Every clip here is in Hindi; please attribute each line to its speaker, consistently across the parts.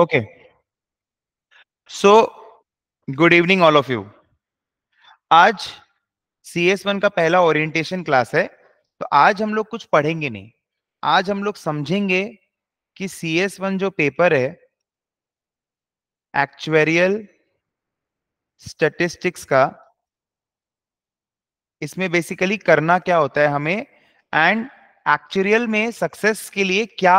Speaker 1: Okay. So, good evening all of you आज सी एस वन का पहला ओरिएंटेशन क्लास है तो आज हम लोग कुछ पढ़ेंगे नहीं आज हम लोग समझेंगे कि सी एस वन जो पेपर है एक्चुअरियल स्टेटिस्टिक्स का इसमें बेसिकली करना क्या होता है हमें एंड एक्चुअरियल में सक्सेस के लिए क्या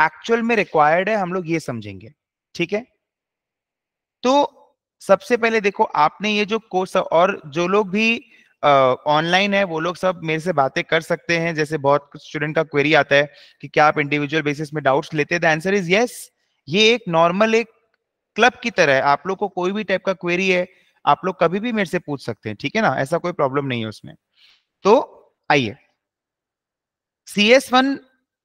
Speaker 1: एक्चुअल में रिक्वायर्ड है हम लोग ये समझेंगे ठीक है तो सबसे पहले देखो आपने ये जो कोर्स और जो लोग भी ऑनलाइन है वो लोग सब मेरे से बातें कर सकते हैं जैसे बहुत स्टूडेंट का क्वेरी आता है कि क्या आप इंडिविजुअल बेसिस में डाउट्स लेते हैं आंसर इज यस ये एक नॉर्मल एक क्लब की तरह है आप लोग को कोई भी टाइप का क्वेरी है आप लोग कभी भी मेरे से पूछ सकते हैं ठीक है ना ऐसा कोई प्रॉब्लम नहीं है उसमें तो आइए सी एस वन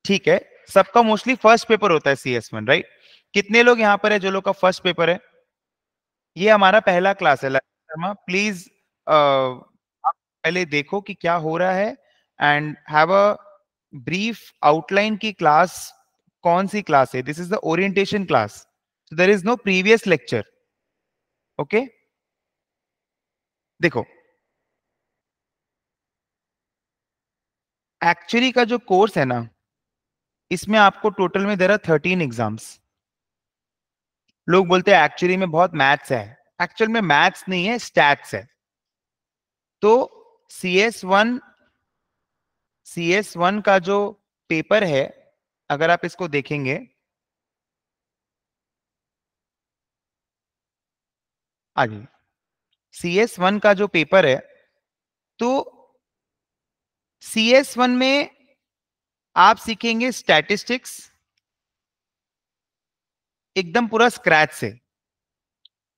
Speaker 1: ठीक है सबका मोस्टली फर्स्ट पेपर होता है सीएस वन राइट कितने लोग यहाँ पर है जो लोग का फर्स्ट पेपर है ये हमारा पहला क्लास है शर्मा प्लीज आप पहले देखो कि क्या हो रहा है and have a brief outline की क्लास कौन सी क्लास है this is the orientation class there is no previous lecture okay देखो एक्चुअली का जो कोर्स है ना इसमें आपको टोटल में दे रहा थर्टीन एग्जाम्स लोग बोलते हैं एक्चुअली में बहुत मैथ्स है एक्चुअल में मैथ्स नहीं है स्टैट्स है तो C S one C S one का जो पेपर है अगर आप इसको देखेंगे आगे सी एस वन का जो पेपर है तो सी एस वन में आप सीखेंगे स्टैटिस्टिक्स एकदम पूरा स्क्रैच से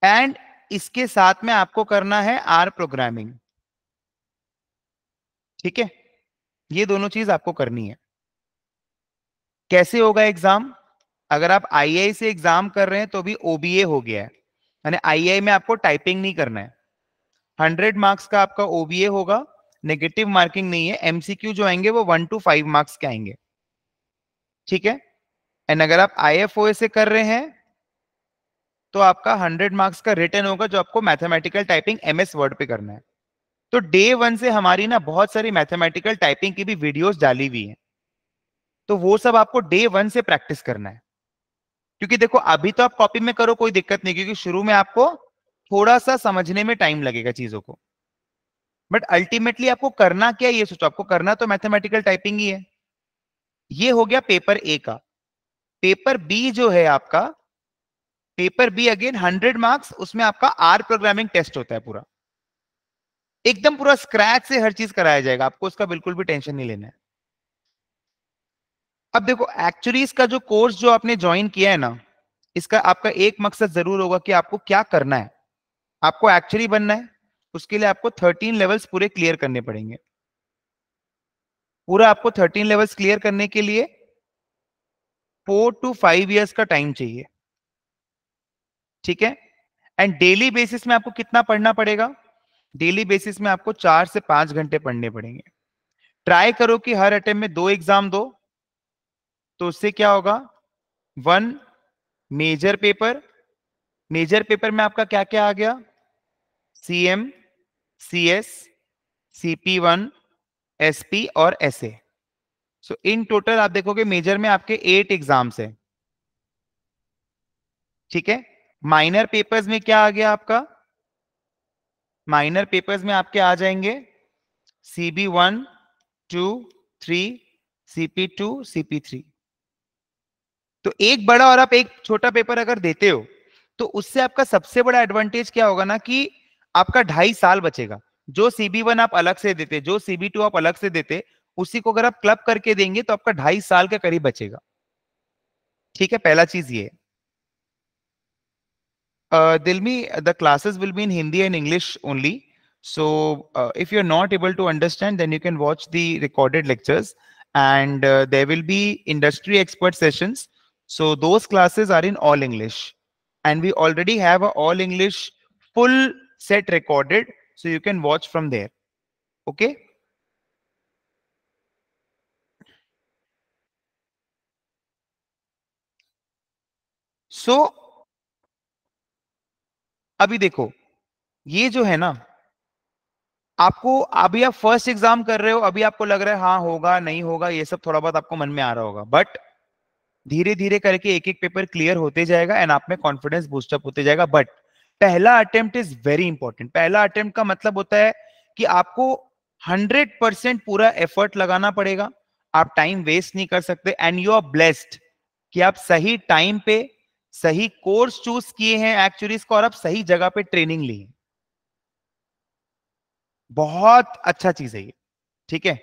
Speaker 1: एंड इसके साथ में आपको करना है आर प्रोग्रामिंग ठीक है ये दोनों चीज आपको करनी है कैसे होगा एग्जाम अगर आप आईआई से एग्जाम कर रहे हैं तो भी ओबीए हो गया है यानी आईआई में आपको टाइपिंग नहीं करना है 100 मार्क्स का आपका ओबीए होगा नेगेटिव मार्किंग नहीं है एमसीक्यू जो आएंगे वो वन टू फाइव मार्क्स के आएंगे ठीक है एंड अगर आप आई से कर रहे हैं तो आपका हंड्रेड मार्क्स का रिटर्न होगा जो आपको मैथमेटिकल टाइपिंग एमएस वर्ड पे करना है तो डे वन से हमारी ना बहुत सारी मैथमेटिकल टाइपिंग की भी वीडियोस डाली हुई है तो वो सब आपको डे वन से प्रैक्टिस करना है क्योंकि देखो अभी तो आप कॉपी में करो कोई दिक्कत नहीं क्योंकि शुरू में आपको थोड़ा सा समझने में टाइम लगेगा चीजों को बट अल्टीमेटली आपको करना क्या ये सोचो आपको करना तो मैथमेटिकल टाइपिंग ही है ये हो गया पेपर ए का पेपर बी जो है आपका paper B again hundred marks उसमें आपका आर प्रोग्रामिंग टेस्ट होता है पूरा एकदम पूरा स्क्रैच से हर चीज कराया जाएगा आपको उसका बिल्कुल भी टेंशन नहीं लेना है अब देखो एक्चुअली इसका जो कोर्स जो आपने ज्वाइन किया है ना इसका आपका एक मकसद जरूर होगा कि आपको क्या करना है आपको एक्चुअली बनना है उसके लिए आपको थर्टीन लेवल्स पूरे क्लियर करने पड़ेंगे पूरा आपको थर्टीन लेवल्स क्लियर करने के लिए फोर टू फाइव इयर्स का टाइम चाहिए ठीक है एंड डेली बेसिस में आपको कितना पढ़ना पड़ेगा डेली बेसिस में आपको चार से पांच घंटे पढ़ने पड़ेंगे ट्राई करो कि हर अटेम्प में दो एग्जाम दो तो उससे क्या होगा one major paper major paper में आपका क्या क्या आ गया CM C S C P one S P और S A so in total आप देखोगे मेजर में आपके एट एग्जाम्स है ठीक है माइनर पेपर्स में क्या आ गया आपका माइनर पेपर्स में आपके आ जाएंगे C B one two three C P two C P three तो एक बड़ा और आप एक छोटा पेपर अगर देते हो तो उससे आपका सबसे बड़ा एडवांटेज क्या होगा ना कि आपका ढाई साल बचेगा जो सीबी वन आप अलग से देते जो सीबी टू आप अलग से देते उसी को अगर आप क्लब करके देंगे तो आपका ढाई साल के करीब बचेगा ठीक है पहला चीज ये दिलमी the classes will be in Hindi and English only so if you are not able to understand then you can watch the recorded lectures and there will be industry expert session so those classes are in all English and we already have a all English full set recorded so you can watch from there okay so so, अभी देखो ये जो है ना आपको अभी आप फर्स्ट एग्जाम कर रहे हो अभी आपको लग रहा है हाँ होगा नहीं होगा ये सब थोड़ा बहुत आपको मन में आ रहा होगा बट धीरे धीरे करके एक एक पेपर क्लियर होते जाएगा एंड आप में कॉन्फिडेंस बूस्टअप होते जाएगा बट पहला अटेम्प्ट इज वेरी इंपॉर्टेंट पहला अटेम्प्ट का मतलब होता है कि आपको 100 परसेंट पूरा एफर्ट लगाना पड़ेगा आप टाइम वेस्ट नहीं कर सकते एंड यू आर ब्लेस्ड कि आप सही टाइम पे सही कोर्स चूज किए हैं एक्चुअली और आप सही जगह पे ट्रेनिंग ली है बहुत अच्छा चीज है ये ठीक है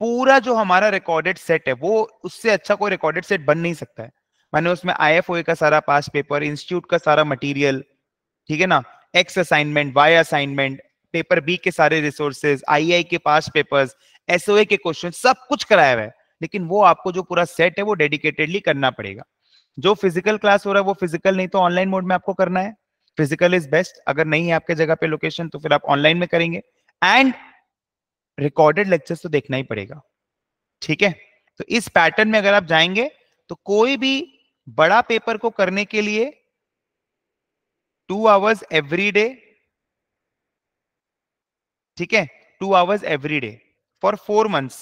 Speaker 1: पूरा जो हमारा रिकॉर्डेड सेट है वो उससे अच्छा कोई रिकॉर्डेड सेट बन नहीं सकता है मैंने उसमें आई का सारा पास पेपर इंस्टीट्यूट का सारा मटीरियल ठीक है ना X assignment Y assignment paper B के सारे रिसोर्सेज आई के पास पेपर्स एसओए के क्वेश्चन सब कुछ कराया हुआ है लेकिन वो आपको जो पूरा सेट है वो डेडिकेटेडली करना पड़ेगा जो फिजिकल क्लास हो रहा है वो फिजिकल नहीं तो ऑनलाइन मोड में आपको करना है फिजिकल इज बेस्ट अगर नहीं है आपके जगह पे लोकेशन तो फिर आप ऑनलाइन में करेंगे एंड रिकॉर्डेड लेक्चर्स तो देखना ही पड़ेगा ठीक है तो इस पैटर्न में अगर आप जाएंगे तो कोई भी बड़ा पेपर को करने के लिए टू आवर्स एवरी डे ठीक है two hours every day for four months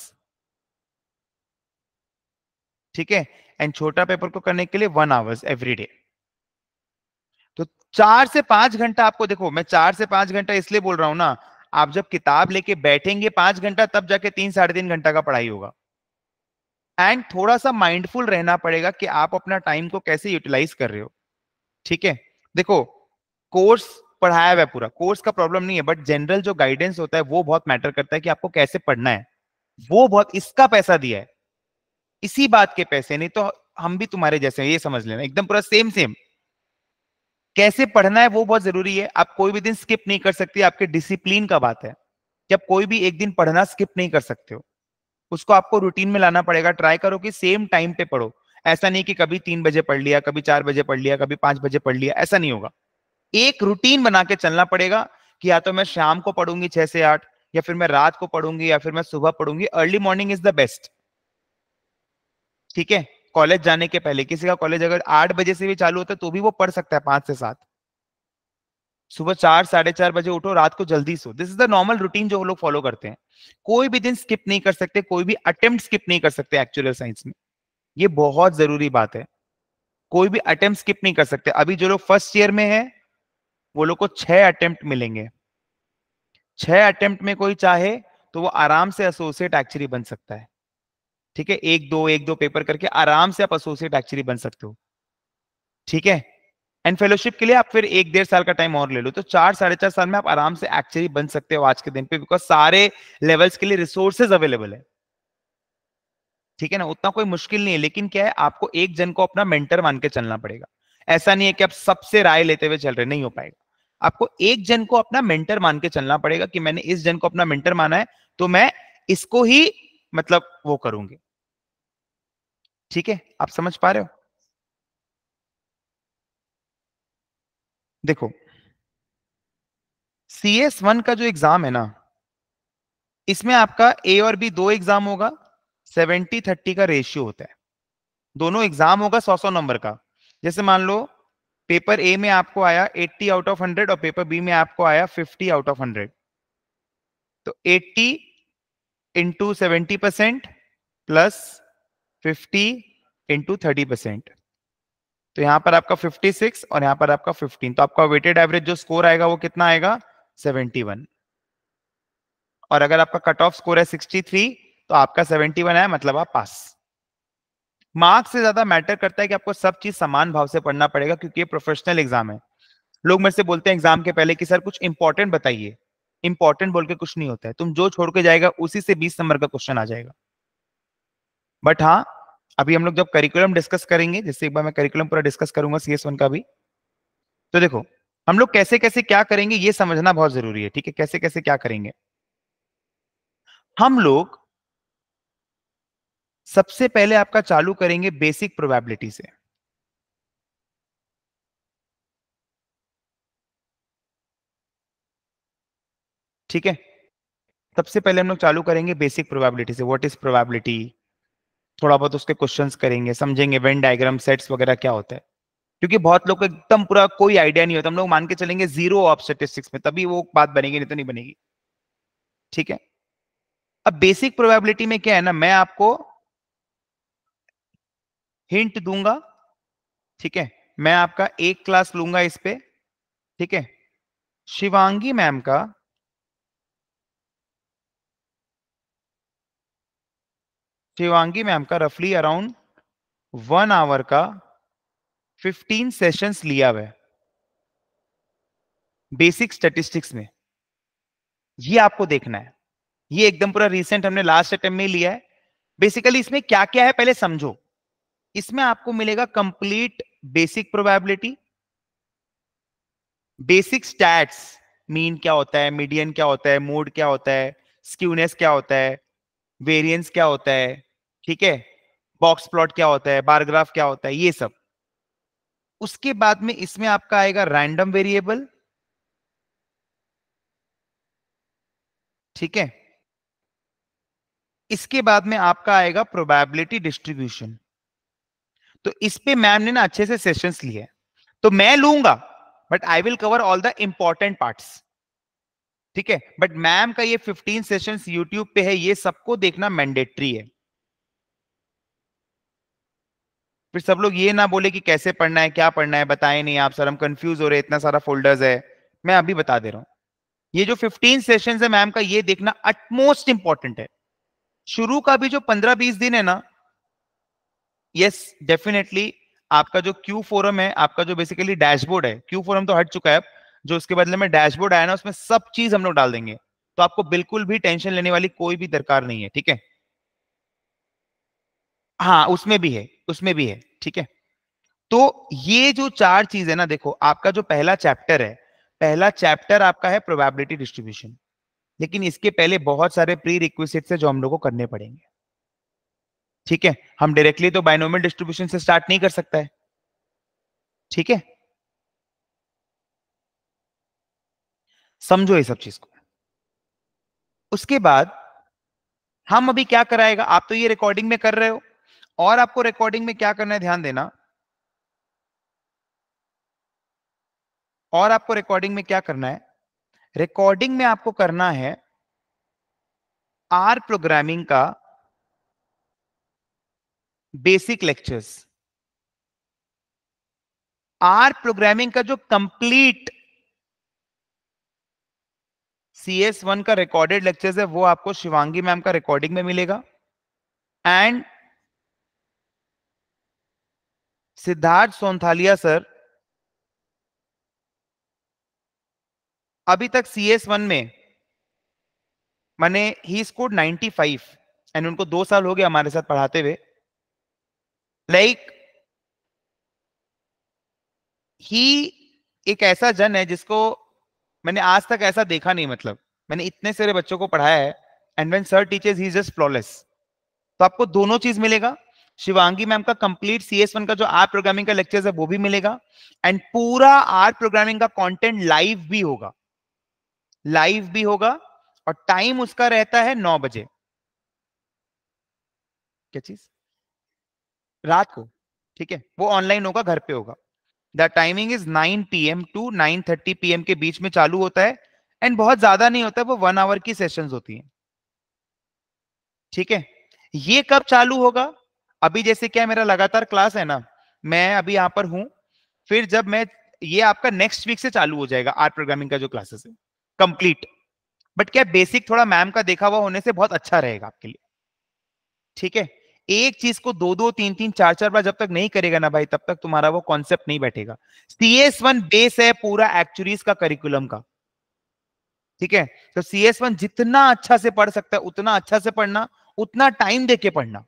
Speaker 1: ठीक है एंड छोटा पेपर को करने के लिए वन आवर्स एवरी डे तो चार से पांच घंटा आपको देखो मैं चार से पांच घंटा इसलिए बोल रहा हूं ना आप जब किताब लेके बैठेंगे पांच घंटा तब जाके तीन साढ़े तीन घंटा का पढ़ाई होगा एंड थोड़ा सा माइंडफुल रहना पड़ेगा कि आप अपना टाइम को कैसे यूटिलाइज कर रहे हो ठीक है देखो कोर्स पढ़ाया हुआ है पूरा कोर्स का प्रॉब्लम नहीं है बट जनरल जो गाइडेंस होता है वो बहुत मैटर करता है कि आपको कैसे पढ़ना है वो बहुत इसका पैसा दिया है इसी बात के पैसे नहीं तो हम भी तुम्हारे जैसे ये समझ लेना एकदम पूरा सेम सेम कैसे पढ़ना है वो बहुत जरूरी है आप कोई भी दिन स्किप नहीं कर सकते आपके डिसिप्लिन का बात है कि आप कोई भी एक दिन पढ़ना स्किप नहीं कर सकते हो उसको आपको रूटीन में लाना पड़ेगा ट्राई करो कि सेम टाइम पे पढ़ो ऐसा नहीं कि कभी तीन बजे पढ़ लिया कभी चार बजे पढ़ लिया कभी पांच बजे पढ़ लिया ऐसा नहीं होगा एक रूटीन बना के चलना पड़ेगा कि या तो मैं शाम को पढ़ूंगी छह से आठ या फिर मैं रात को पढ़ूंगी या फिर मैं सुबह पढ़ूंगी early morning is the best ठीक है कॉलेज जाने के पहले किसी का कॉलेज अगर आठ बजे से भी चालू होता है तो भी वो पढ़ सकता है पांच से सात सुबह चार साढ़े चार बजे उठो रात को जल्दी सो this is the normal routine जो लोग फॉलो करते हैं कोई भी दिन स्किप नहीं कर सकते कोई भी अटेम्प्ट स्किप नहीं कर सकते एक्चुअल साइंस में ये बहुत जरूरी बात है कोई भी अटेम्प्ट स्किप नहीं कर सकते अभी जो लोग फर्स्ट ईयर में है वो लोग को छह अटेम्प्ट मिलेंगे छह अटेम्प्ट में कोई चाहे तो वो आराम से एसोसिएट एक्चुअली बन सकता है ठीक है एक दो एक दो पेपर करके आराम से आप एसोसिएट एक्चुअली बन सकते हो ठीक है एंड फेलोशिप के लिए आप फिर एक डेढ़ साल का टाइम और ले लो तो चार साढ़े चार साल में आप आराम से एक्चुअली बन सकते हो आज के दिन पे बिकॉज सारे लेवल्स के लिए रिसोर्सेज अवेलेबल है ठीक है ना उतना कोई मुश्किल नहीं है लेकिन क्या है आपको एक जन को अपना मेंटर मान के चलना पड़ेगा ऐसा नहीं है कि आप सबसे राय लेते हुए चल रहे नहीं हो पाएगा आपको एक जन को अपना मेंटर मान के चलना पड़ेगा कि मैंने इस जन को अपना मेंटर माना है तो मैं इसको ही मतलब वो करूंगी ठीक है आप समझ पा रहे हो देखो सी एस वन का जो एग्जाम है ना इसमें आपका ए और बी दो एग्जाम होगा सेवेंटी थर्टी का रेशियो होता है दोनों एग्जाम होगा सौ सौ नंबर का जैसे मान लो पेपर ए में आपको आया 80 आउट ऑफ 100 और पेपर बी में आपको आया 50 आउट ऑफ 100 तो 80 into seventy percent plus fifty into thirty percent तो यहां पर आपका 56 और यहां पर आपका 15 तो आपका वेटेड एवरेज जो स्कोर आएगा वो कितना आएगा 71 और अगर आपका कट ऑफ स्कोर है 63 तो आपका 71 है मतलब आप पास मार्क्स से ज्यादा मैटर करता है कि आपको सब चीज समान भाव से पढ़ना पड़ेगा क्योंकि ये प्रोफेशनल एग्जाम है लोग मेरे से बोलते हैं एग्जाम के पहले कि सर कुछ इंपॉर्टेंट बताइए इंपॉर्टेंट बोल के कुछ नहीं होता है तुम जो छोड़ के जाएगा उसी से बीस नंबर का क्वेश्चन आ जाएगा बट हाँ अभी हम लोग जब करिकुलम डिस्कस करेंगे जिससे एक बार मैं करिकुलम पूरा डिस्कस करूंगा सी वन का भी तो देखो हम लोग कैसे कैसे क्या करेंगे ये समझना बहुत जरूरी है ठीक है कैसे कैसे क्या करेंगे हम लोग सबसे पहले आपका चालू करेंगे बेसिक प्रोबेबिलिटी से ठीक है सबसे पहले हम लोग चालू करेंगे बेसिक प्रोबेबिलिटी से व्हाट इज प्रोबेबिलिटी थोड़ा बहुत उसके क्वेश्चंस करेंगे समझेंगे वेन डायग्राम सेट्स वगैरह क्या होता है क्योंकि बहुत लोग एकदम पूरा कोई आइडिया नहीं होता हम लोग मान के चलेंगे जीरो ऑफ स्टेटिस्टिक्स में तभी वो बात बनेगी नहीं तो नहीं बनेगी ठीक है अब बेसिक प्रोबेबिलिटी में क्या है ना मैं आपको हिंट दूंगा ठीक है मैं आपका एक क्लास लूंगा इस पे ठीक है शिवांगी मैम का शिवांगी मैम का रफली अराउंड वन आवर का फिफ्टीन सेशंस लिया हुआ बेसिक स्टेटिस्टिक्स में ये आपको देखना है ये एकदम पूरा रिसेंट हमने लास्ट अटेम्प में लिया है बेसिकली इसमें क्या क्या है पहले समझो इसमें आपको मिलेगा complete basic probability basic stats mean क्या होता है मीडियन क्या होता है मोड क्या होता है स्क्यूनेस क्या होता है वेरिएंस क्या होता है ठीक है बॉक्स प्लॉट क्या होता है बारग्राफ क्या होता है ये सब उसके बाद में इसमें आपका आएगा रैंडम वेरिएबल ठीक है इसके बाद में आपका आएगा प्रोबेबिलिटी डिस्ट्रीब्यूशन तो इस पे मैम ने ना अच्छे से सेशंस लिए तो मैं लूंगा but I will cover all the important parts ठीक है बट मैम का ये 15 सेशंस यूट्यूब पे है ये सबको देखना मैंडेटरी है फिर सब लोग ये ना बोले कि कैसे पढ़ना है क्या पढ़ना है बताए नहीं आप सर हम कंफ्यूज हो रहे इतना सारा फोल्डर्स है मैं अभी बता दे रहा हूँ ये जो 15 सेशन है मैम का ये देखना अटमोस्ट इंपॉर्टेंट है शुरू का भी जो 15-20 दिन है ना यस डेफिनेटली आपका जो क्यू फोरम है आपका जो बेसिकली डैशबोर्ड है क्यू फोरम तो हट चुका है जो उसके बदले में डैशबोर्ड आया ना उसमें सब चीज हम लोग डाल देंगे तो आपको बिल्कुल भी टेंशन लेने वाली कोई भी दरकार नहीं है ठीक है हाँ उसमें भी है उसमें भी है ठीक है तो ये जो चार चीज है ना देखो आपका जो पहला चैप्टर है पहला चैप्टर आपका है प्रोबेबिलिटी डिस्ट्रीब्यूशन लेकिन इसके पहले बहुत सारे प्री रिक्वेस्ट है जो हम लोग को करने पड़ेंगे ठीक है हम डायरेक्टली तो बाइनोमियल डिस्ट्रीब्यूशन से स्टार्ट नहीं कर सकता है ठीक है समझो ये सब चीज को उसके बाद हम अभी क्या कराएगा आप तो ये रिकॉर्डिंग में कर रहे हो और आपको रिकॉर्डिंग में क्या करना है ध्यान देना और आपको रिकॉर्डिंग में क्या करना है रिकॉर्डिंग में आपको करना है आर प्रोग्रामिंग का बेसिक लेक्चर्स आर प्रोग्रामिंग का जो कंप्लीट सी एस वन का रिकॉर्डेड लेक्चर्स है वो आपको शिवांगी मैम का रिकॉर्डिंग में मिलेगा एंड सिद्धार्थ सोनथालिया सर अभी तक सी एस वन में मैंने ही स्कोर 95 एंड उनको दो साल हो गए हमारे साथ पढ़ाते हुए लाइक ही एक ऐसा जन है जिसको मैंने आज तक ऐसा देखा नहीं मतलब मैंने इतने सारे बच्चों को पढ़ाया है and when sir teachers he just flawless तो आपको दोनों चीज मिलेगा शिवांगी मैम का कंप्लीट सी एस वन का जो आर प्रोग्रामिंग का लेक्चर है वो भी मिलेगा एंड पूरा आर प्रोग्रामिंग का कॉन्टेंट लाइव भी होगा लाइव भी होगा और टाइम उसका रहता है नौ बजे क्या चीज रात को ठीक है वो ऑनलाइन होगा घर पे होगा the timing is 9 AM to 9:30 AM के बीच में चालू होता है एंड बहुत ज्यादा नहीं होता है वो वन आवर की सेशन होती है ठीक है ये कब चालू होगा अभी जैसे क्या मेरा लगातार क्लास है ना मैं अभी यहाँ पर हूँ फिर जब मैं ये आपका नेक्स्ट वीक से चालू हो जाएगा आर्ट प्रोग्रामिंग का जो क्लासेस है कंप्लीट बट क्या बेसिक थोड़ा मैम का देखा हुआ होने से बहुत अच्छा रहेगा आपके लिए ठीक है एक चीज को दो दो तीन तीन चार चार बार जब तक नहीं करेगा ना भाई तब तक तुम्हारा वो कॉन्सेप्ट नहीं बैठेगा सी एस वन बेस है पूरा एक्चुरीज का करिकुलम का ठीक है तो सी एस वन जितना अच्छा से पढ़ सकता है उतना अच्छा से पढ़ना उतना टाइम देके पढ़ना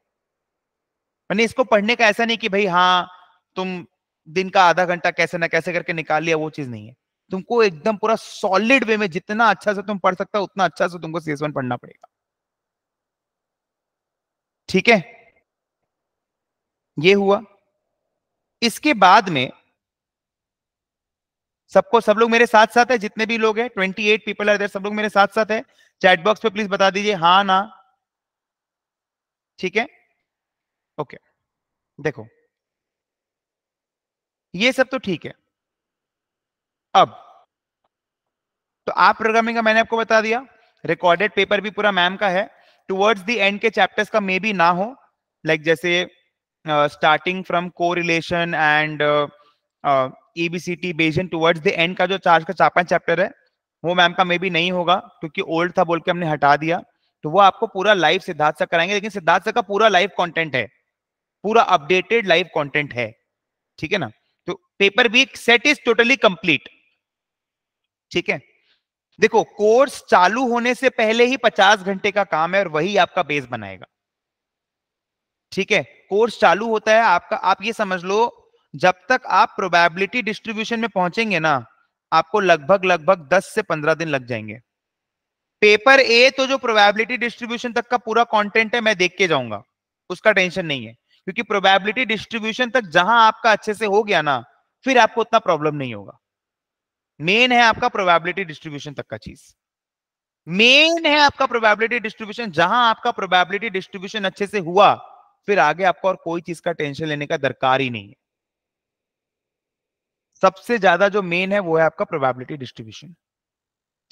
Speaker 1: मैंने इसको पढ़ने का ऐसा नहीं कि भाई हाँ तुम दिन का आधा घंटा कैसे ना कैसे करके निकाल लिया वो चीज नहीं है तुमको एकदम पूरा सॉलिड वे में जितना अच्छा से तुम पढ़ सकता उतना अच्छा से तुमको सी वन पढ़ना पड़ेगा ठीक है ये हुआ इसके बाद में सबको सब लोग मेरे साथ साथ है जितने भी लोग हैं 28 पीपल आर देर सब लोग मेरे साथ साथ है चैट बॉक्स पे प्लीज बता दीजिए हा ना ठीक है ओके देखो ये सब तो ठीक है अब तो आप प्रोग्रामिंग का मैंने आपको बता दिया रिकॉर्डेड पेपर भी पूरा मैम का है टुवर्ड्स द एंड के चैप्टर्स का मे बी ना हो लाइक like जैसे starting from uh, and ABCT uh, uh, Bayesian towards the end का जो चार्ज का चार पांच चैप्टर है वो मैम का मे भी नहीं होगा क्योंकि ओल्ड था बोल के हमने हटा दिया तो वो आपको पूरा लाइव सिद्धार्थ सर कराएंगे लेकिन सिद्धार्थ सर का पूरा लाइव कंटेंट है पूरा अपडेटेड लाइव कंटेंट है ठीक है ना तो paper week set is totally complete ठीक है देखो कोर्स चालू होने से पहले ही 50 घंटे का काम है और वही आपका बेस बनाएगा ठीक है कोर्स चालू होता है आपका आप ये समझ लो जब तक आप प्रोबेबिलिटी डिस्ट्रीब्यूशन में पहुंचेंगे ना आपको लगभग लगभग 10 से 15 दिन लग जाएंगे पेपर ए तो जो प्रोबेबिलिटी डिस्ट्रीब्यूशन तक का पूरा कंटेंट है मैं देख के जाऊंगा उसका टेंशन नहीं है क्योंकि प्रोबेबिलिटी डिस्ट्रीब्यूशन तक जहां आपका अच्छे से हो गया ना फिर आपको उतना प्रॉब्लम नहीं होगा मेन है आपका प्रोबेबिलिटी डिस्ट्रीब्यूशन तक का चीज मेन है आपका प्रोबेबिलिटी डिस्ट्रीब्यूशन जहां आपका प्रोबेबिलिटी डिस्ट्रीब्यूशन अच्छे से हुआ फिर आगे आपको और कोई चीज का टेंशन लेने का दरकार ही नहीं है सबसे ज्यादा जो मेन है वो है आपका प्रोबेबिलिटी डिस्ट्रीब्यूशन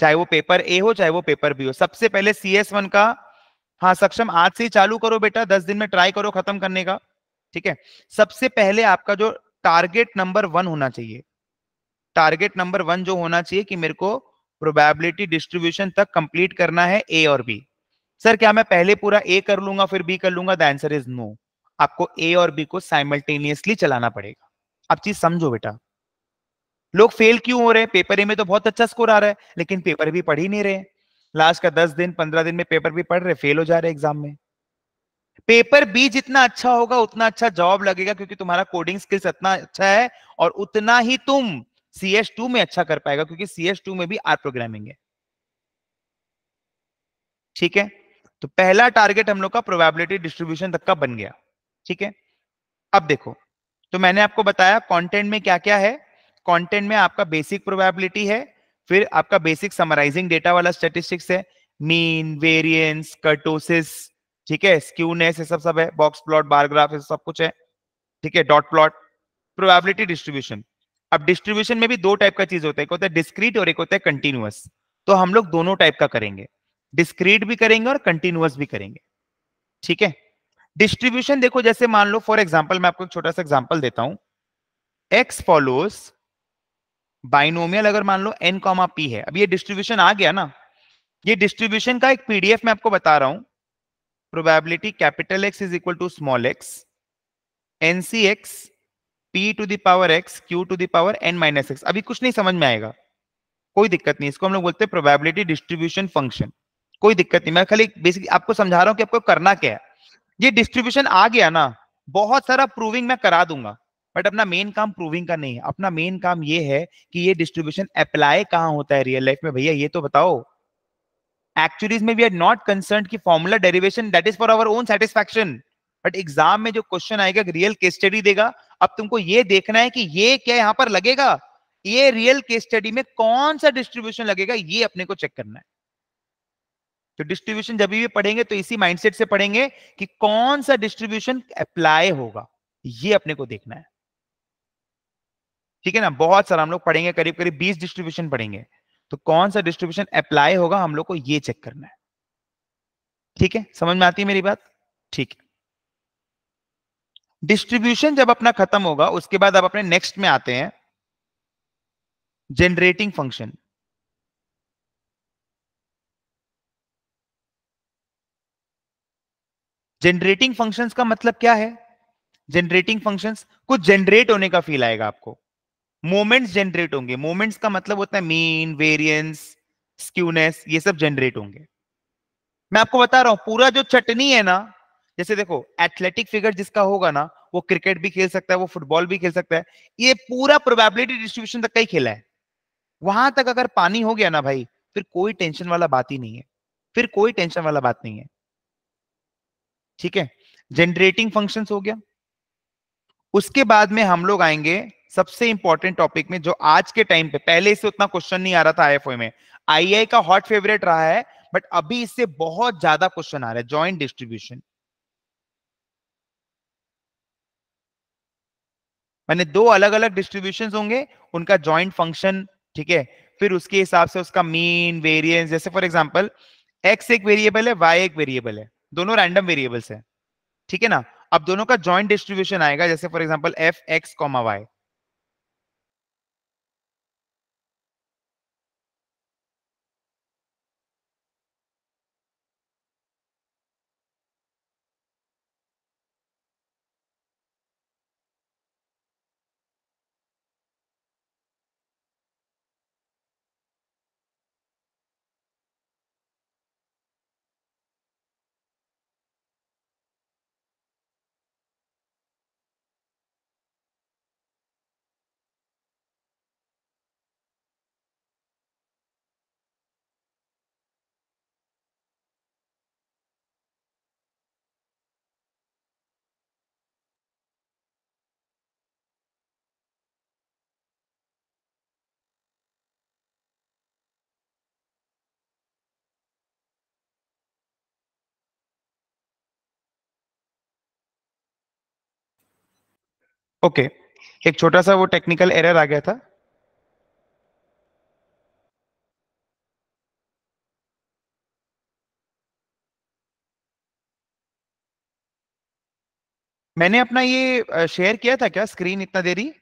Speaker 1: चाहे वो पेपर ए हो चाहे वो पेपर बी हो सबसे पहले सी एस वन का हाँ सक्षम आज से ही चालू करो बेटा दस दिन में ट्राई करो खत्म करने का ठीक है सबसे पहले आपका जो टारगेट नंबर वन होना चाहिए टारगेट नंबर वन जो होना चाहिए कि मेरे को प्रोबेबिलिटी डिस्ट्रीब्यूशन तक कंप्लीट करना है ए और बी सर क्या मैं पहले पूरा ए कर लूंगा फिर बी कर लूंगा द आंसर इज नो आपको ए और बी को साइमल्टेनियसली चलाना पड़ेगा आप चीज समझो बेटा लोग फेल क्यों हो रहे हैं पेपर ए में तो बहुत अच्छा स्कोर आ रहा है लेकिन पेपर भी पढ़ ही नहीं रहे लास्ट का दस दिन पंद्रह दिन में पेपर भी पढ़ रहे फेल हो जा रहे एग्जाम में पेपर बी जितना अच्छा होगा उतना अच्छा जॉब लगेगा क्योंकि तुम्हारा कोडिंग स्किल्स इतना अच्छा है और उतना ही तुम सी एस टू में अच्छा कर पाएगा क्योंकि सी एस टू में भी आर प्रोग्रामिंग है ठीक है तो पहला टारगेट हम लोग का प्रोबेबिलिटी डिस्ट्रीब्यूशन तक का बन गया ठीक है अब देखो तो मैंने आपको बताया कंटेंट में क्या क्या है कंटेंट में आपका बेसिक प्रोबेबिलिटी है फिर आपका बेसिक समराइजिंग डेटा वाला स्टेटिस्टिक्स है मीन वेरियंस कर्टोसिस ठीक है स्क्यूनेस ये सब सब है बॉक्स प्लॉट बारग्राफ ये सब कुछ है ठीक है डॉट प्लॉट प्रोबेबिलिटी डिस्ट्रीब्यूशन अब डिस्ट्रीब्यूशन में भी दो टाइप का चीज होता है एक होता है डिस्क्रीट और एक होता है कंटिन्यूस तो हम लोग दोनों टाइप का करेंगे डिस्क्रीट भी करेंगे और कंटिन्यूस भी करेंगे ठीक है डिस्ट्रीब्यूशन देखो जैसे मान लो फॉर एग्जाम्पल मैं आपको एक छोटा सा एग्जाम्पल देता हूं एक्स फॉलोस बाइनोमियल अगर मान लो एन कॉमा पी है अब ये डिस्ट्रीब्यूशन आ गया ना ये डिस्ट्रीब्यूशन का एक पीडीएफ मैं आपको बता रहा हूं probability capital X is equal to small X N C X P to the power X Q to the power N minus X अभी कुछ नहीं समझ में आएगा कोई दिक्कत नहीं इसको हम लोग बोलते हैं प्रोबेबिलिटी डिस्ट्रीब्यूशन फंक्शन कोई दिक्कत नहीं मैं खाली बेसिकली आपको समझा रहा हूँ कि आपको करना क्या है ये डिस्ट्रीब्यूशन आ गया ना बहुत सारा प्रूविंग मैं करा दूंगा बट अपना मेन काम प्रूविंग का नहीं है अपना मेन काम ये है कि ये डिस्ट्रीब्यूशन अप्लाई कहाँ होता है रियल लाइफ में भैया ये तो बताओ एक्चुअलीज में वी आर नॉट कंसर्न की formula derivation that is for our own satisfaction but exam में जो क्वेश्चन आएगा रियल केस स्टडी देगा अब तुमको ये देखना है कि ये क्या यहाँ पर लगेगा ये रियल केस स्टडी में कौन सा डिस्ट्रीब्यूशन लगेगा ये अपने को चेक करना है तो डिस्ट्रीब्यूशन जब भी पढ़ेंगे तो इसी माइंडसेट से पढ़ेंगे कि कौन सा डिस्ट्रीब्यूशन अप्लाई होगा ये अपने को देखना है ठीक है ना बहुत सारा हम लोग पढ़ेंगे करीब करीब बीस डिस्ट्रीब्यूशन पढ़ेंगे तो कौन सा डिस्ट्रीब्यूशन अप्लाई होगा हम लोग को ये चेक करना है ठीक है समझ में आती है मेरी बात ठीक है डिस्ट्रीब्यूशन जब अपना खत्म होगा उसके बाद आप अपने नेक्स्ट में आते हैं जनरेटिंग फंक्शन जनरेटिंग फंक्शंस का मतलब क्या है जनरेटिंग फंक्शंस कुछ जनरेट होने का फील आएगा आपको मोमेंट्स जनरेट होंगे मोमेंट्स का मतलब होता है मीन वेरियंस स्क्यूनेस ये सब जनरेट होंगे मैं आपको बता रहा हूं पूरा जो चटनी है ना जैसे देखो एथलेटिक फिगर जिसका होगा ना वो क्रिकेट भी खेल सकता है वो फुटबॉल भी खेल सकता है ये पूरा प्रोबेबिलिटी डिस्ट्रीब्यूशन तक का ही खेला है वहां तक अगर पानी हो गया ना भाई फिर कोई टेंशन वाला बात ही नहीं है फिर कोई टेंशन वाला बात नहीं है ठीक है जनरेटिंग फंक्शन हो गया उसके बाद में हम लोग आएंगे सबसे इंपॉर्टेंट टॉपिक में जो आज के टाइम पे पहले इससे उतना क्वेश्चन नहीं आ रहा था आई e में आई का हॉट फेवरेट रहा है बट अभी इससे बहुत ज्यादा क्वेश्चन आ रहा है ज्वाइंट डिस्ट्रीब्यूशन मैंने दो अलग अलग डिस्ट्रीब्यूशन होंगे उनका ज्वाइंट फंक्शन ठीक है फिर उसके हिसाब से उसका मीन वेरियंस जैसे फॉर एग्जाम्पल एक्स एक वेरिएबल है वाई एक वेरिएबल है दोनों रैंडम वेरिएबल्स हैं ठीक है ना अब दोनों का जॉइंट डिस्ट्रीब्यूशन आएगा जैसे for example F X comma Y okay okay. एक छोटा सा वो टेक्निकल एरर आ गया था मैंने अपना ये शेयर किया था क्या स्क्रीन इतना देरी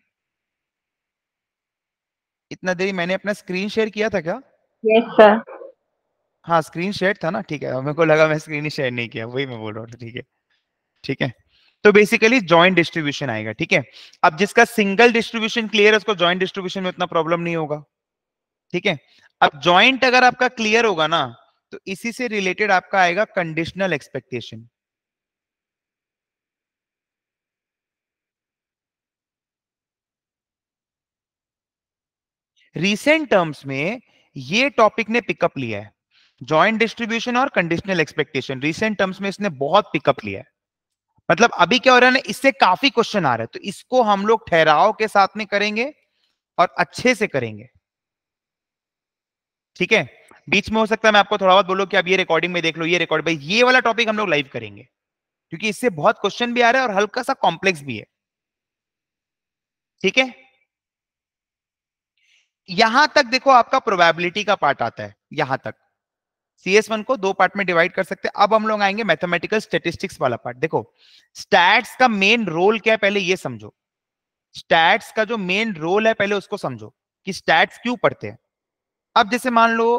Speaker 1: इतना देरी मैंने अपना स्क्रीन शेयर किया था क्या यस सर हाँ स्क्रीन शेयर था ना ठीक है मेरे को लगा मैं स्क्रीन ही शेयर नहीं किया वही मैं बोल रहा हूँ ठीक है ठीक है तो बेसिकली ज्वाइंट डिस्ट्रीब्यूशन आएगा ठीक है अब जिसका सिंगल डिस्ट्रीब्यूशन क्लियर है उसको ज्वाइंट डिस्ट्रीब्यूशन में उतना प्रॉब्लम नहीं होगा ठीक है अब ज्वाइंट अगर आपका क्लियर होगा ना तो इसी से रिलेटेड आपका आएगा कंडीशनल एक्सपेक्टेशन रीसेंट टर्म्स में ये टॉपिक ने पिकअप लिया है ज्वाइंट डिस्ट्रीब्यूशन और कंडीशनल एक्सपेक्टेशन रीसेंट टर्म्स में इसने बहुत पिकअप लिया है मतलब अभी क्या हो रहा है ना इससे काफी क्वेश्चन आ रहे हैं तो इसको हम लोग ठहराव के साथ में करेंगे और अच्छे से करेंगे ठीक है बीच में हो सकता है मैं आपको थोड़ा बहुत बोलो कि आप ये रिकॉर्डिंग में देख लो ये रिकॉर्ड भाई ये वाला टॉपिक हम लोग लाइव करेंगे क्योंकि इससे बहुत क्वेश्चन भी आ रहा है और हल्का सा कॉम्प्लेक्स भी है ठीक है यहां तक देखो आपका प्रोबेबिलिटी का पार्ट आता है यहां तक सी एस वन को दो पार्ट में डिवाइड कर सकते हैं अब हम लोग आएंगे मैथमेटिकल स्टेटिस्टिक्स वाला पार्ट देखो स्टैट्स का मेन रोल क्या है पहले ये समझो स्टैट्स का जो मेन रोल है पहले उसको समझो कि स्टैट्स क्यों पढ़ते हैं अब जैसे मान लो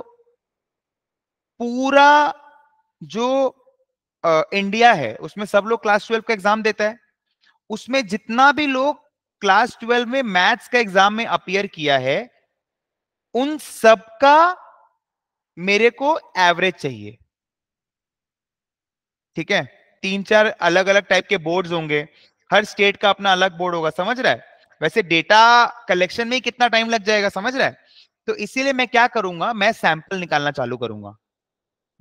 Speaker 1: पूरा जो आ, इंडिया है उसमें सब लोग क्लास ट्वेल्व का एग्जाम देता है उसमें जितना भी लोग क्लास ट्वेल्व में मैथ्स का एग्जाम में अपियर किया है उन सबका मेरे को एवरेज चाहिए ठीक है तीन चार अलग अलग टाइप के बोर्ड्स होंगे हर स्टेट का अपना अलग बोर्ड होगा समझ रहा है वैसे डेटा कलेक्शन में कितना टाइम लग जाएगा समझ रहा है तो इसीलिए मैं क्या करूंगा मैं सैंपल निकालना चालू करूंगा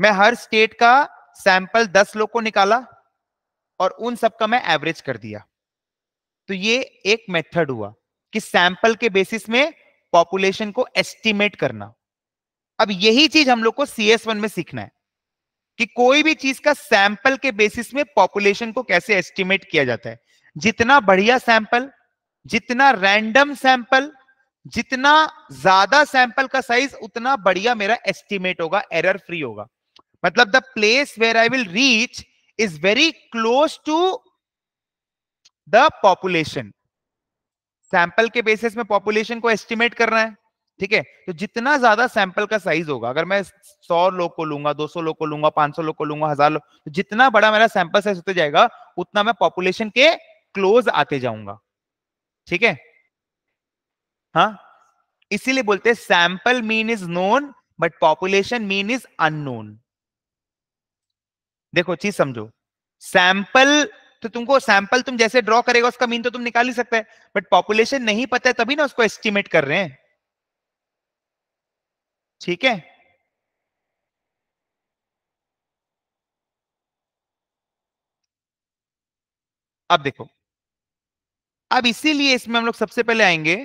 Speaker 1: मैं हर स्टेट का सैंपल दस लोग को निकाला और उन सबका मैं एवरेज कर दिया तो ये एक मेथड हुआ कि सैंपल के बेसिस में पॉपुलेशन को एस्टिमेट करना अब यही चीज हम लोग को सी एस वन में सीखना है कि कोई भी चीज का सैंपल के बेसिस में पॉपुलेशन को कैसे एस्टिमेट किया जाता है जितना बढ़िया सैंपल जितना रैंडम सैंपल जितना ज्यादा सैंपल का साइज उतना बढ़िया मेरा एस्टिमेट होगा एरर फ्री होगा मतलब the place where I will reach is very close to the population sample के बेसिस में पॉपुलेशन को एस्टिमेट करना है ठीक है तो जितना ज्यादा सैंपल का साइज होगा अगर मैं सौ लोग को लूंगा दो सौ लोग को लूंगा पांच सौ लोग को लूंगा हजार लोग तो जितना बड़ा मेरा सैंपल साइज होते जाएगा उतना मैं पॉपुलेशन के क्लोज आते जाऊंगा ठीक है हाँ इसीलिए बोलते हैं sample mean is known but population mean is unknown देखो चीज समझो सैंपल तो तुमको सैंपल तुम जैसे ड्रॉ करेगा उसका मीन तो तुम निकाल ही सकते हैं बट पॉपुलेशन नहीं पता है तभी ना उसको एस्टिमेट कर रहे हैं ठीक है अब देखो अब इसीलिए इसमें हम लोग सबसे पहले आएंगे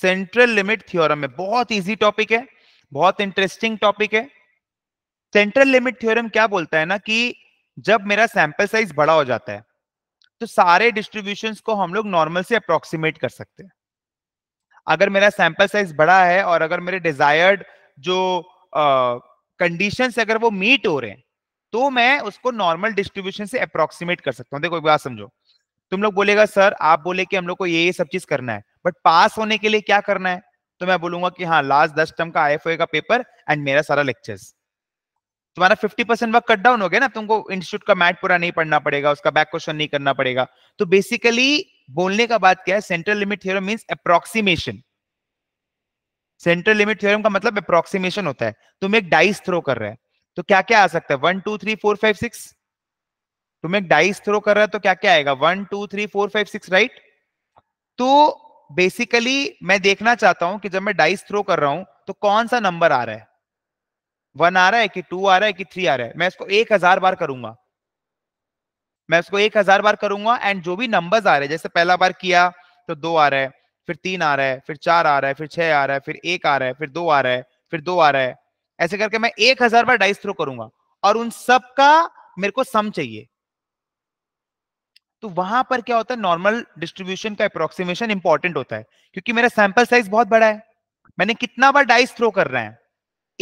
Speaker 1: सेंट्रल लिमिट थ्योरम में बहुत इजी टॉपिक है बहुत इंटरेस्टिंग टॉपिक है सेंट्रल लिमिट थ्योरम क्या बोलता है ना कि जब मेरा सैंपल साइज बड़ा हो जाता है तो सारे डिस्ट्रीब्यूशन को हम लोग नॉर्मल से अप्रोक्सीमेट कर सकते हैं अगर मेरा सैंपल साइज बड़ा है और अगर मेरे डिजायर्ड जो कंडीशन uh, अगर वो मीट हो रहे हैं तो मैं उसको नॉर्मल डिस्ट्रीब्यूशन से अप्रोक्सीमेट कर सकता हूँ देखो एक बात समझो तुम लोग बोलेगा सर आप बोले कि हम लोग को ये ये सब चीज करना है बट पास होने के लिए क्या करना है तो मैं बोलूंगा कि हाँ लास्ट दस टर्म का आई का पेपर एंड मेरा सारा लेक्चर्स तुम्हारा 50 परसेंट वर्क कट डाउन हो गया ना तुमको इंस्टीट्यूट का मैट पूरा नहीं पढ़ना पड़ेगा उसका बैक क्वेश्चन नहीं करना पड़ेगा तो बेसिकली बोलने का बात क्या है central limit theorem means approximation central limit theorem का मतलब अप्रोक्सीमेशन होता है तुम एक डाइस थ्रो कर रहे हैं तो क्या क्या आ सकता है one two three four five six तुम एक डाइस थ्रो कर रहे हो तो क्या क्या आएगा one two three four five six right तो बेसिकली मैं देखना चाहता हूं कि जब मैं डाइस थ्रो कर रहा हूं तो कौन सा नंबर आ रहा है वन आ रहा है कि टू आ रहा है कि थ्री आ रहा है मैं इसको एक हजार बार करूंगा मैं उसको एक हजार बार करूंगा एंड जो भी नंबर्स आ रहे हैं जैसे पहला बार किया तो दो आ रहा है फिर तीन आ रहा है फिर चार आ रहा है फिर छह आ रहा है फिर एक आ रहा है फिर दो आ रहा है फिर दो आ रहा है ऐसे करके मैं एक हजार बार डाइस थ्रो करूंगा और उन सब का मेरे को सम चाहिए तो वहां पर क्या होता है नॉर्मल डिस्ट्रीब्यूशन का अप्रोक्सीमेशन इंपॉर्टेंट होता है क्योंकि मेरा सैंपल साइज बहुत बड़ा है मैंने कितना बार डाइस थ्रो कर रहा है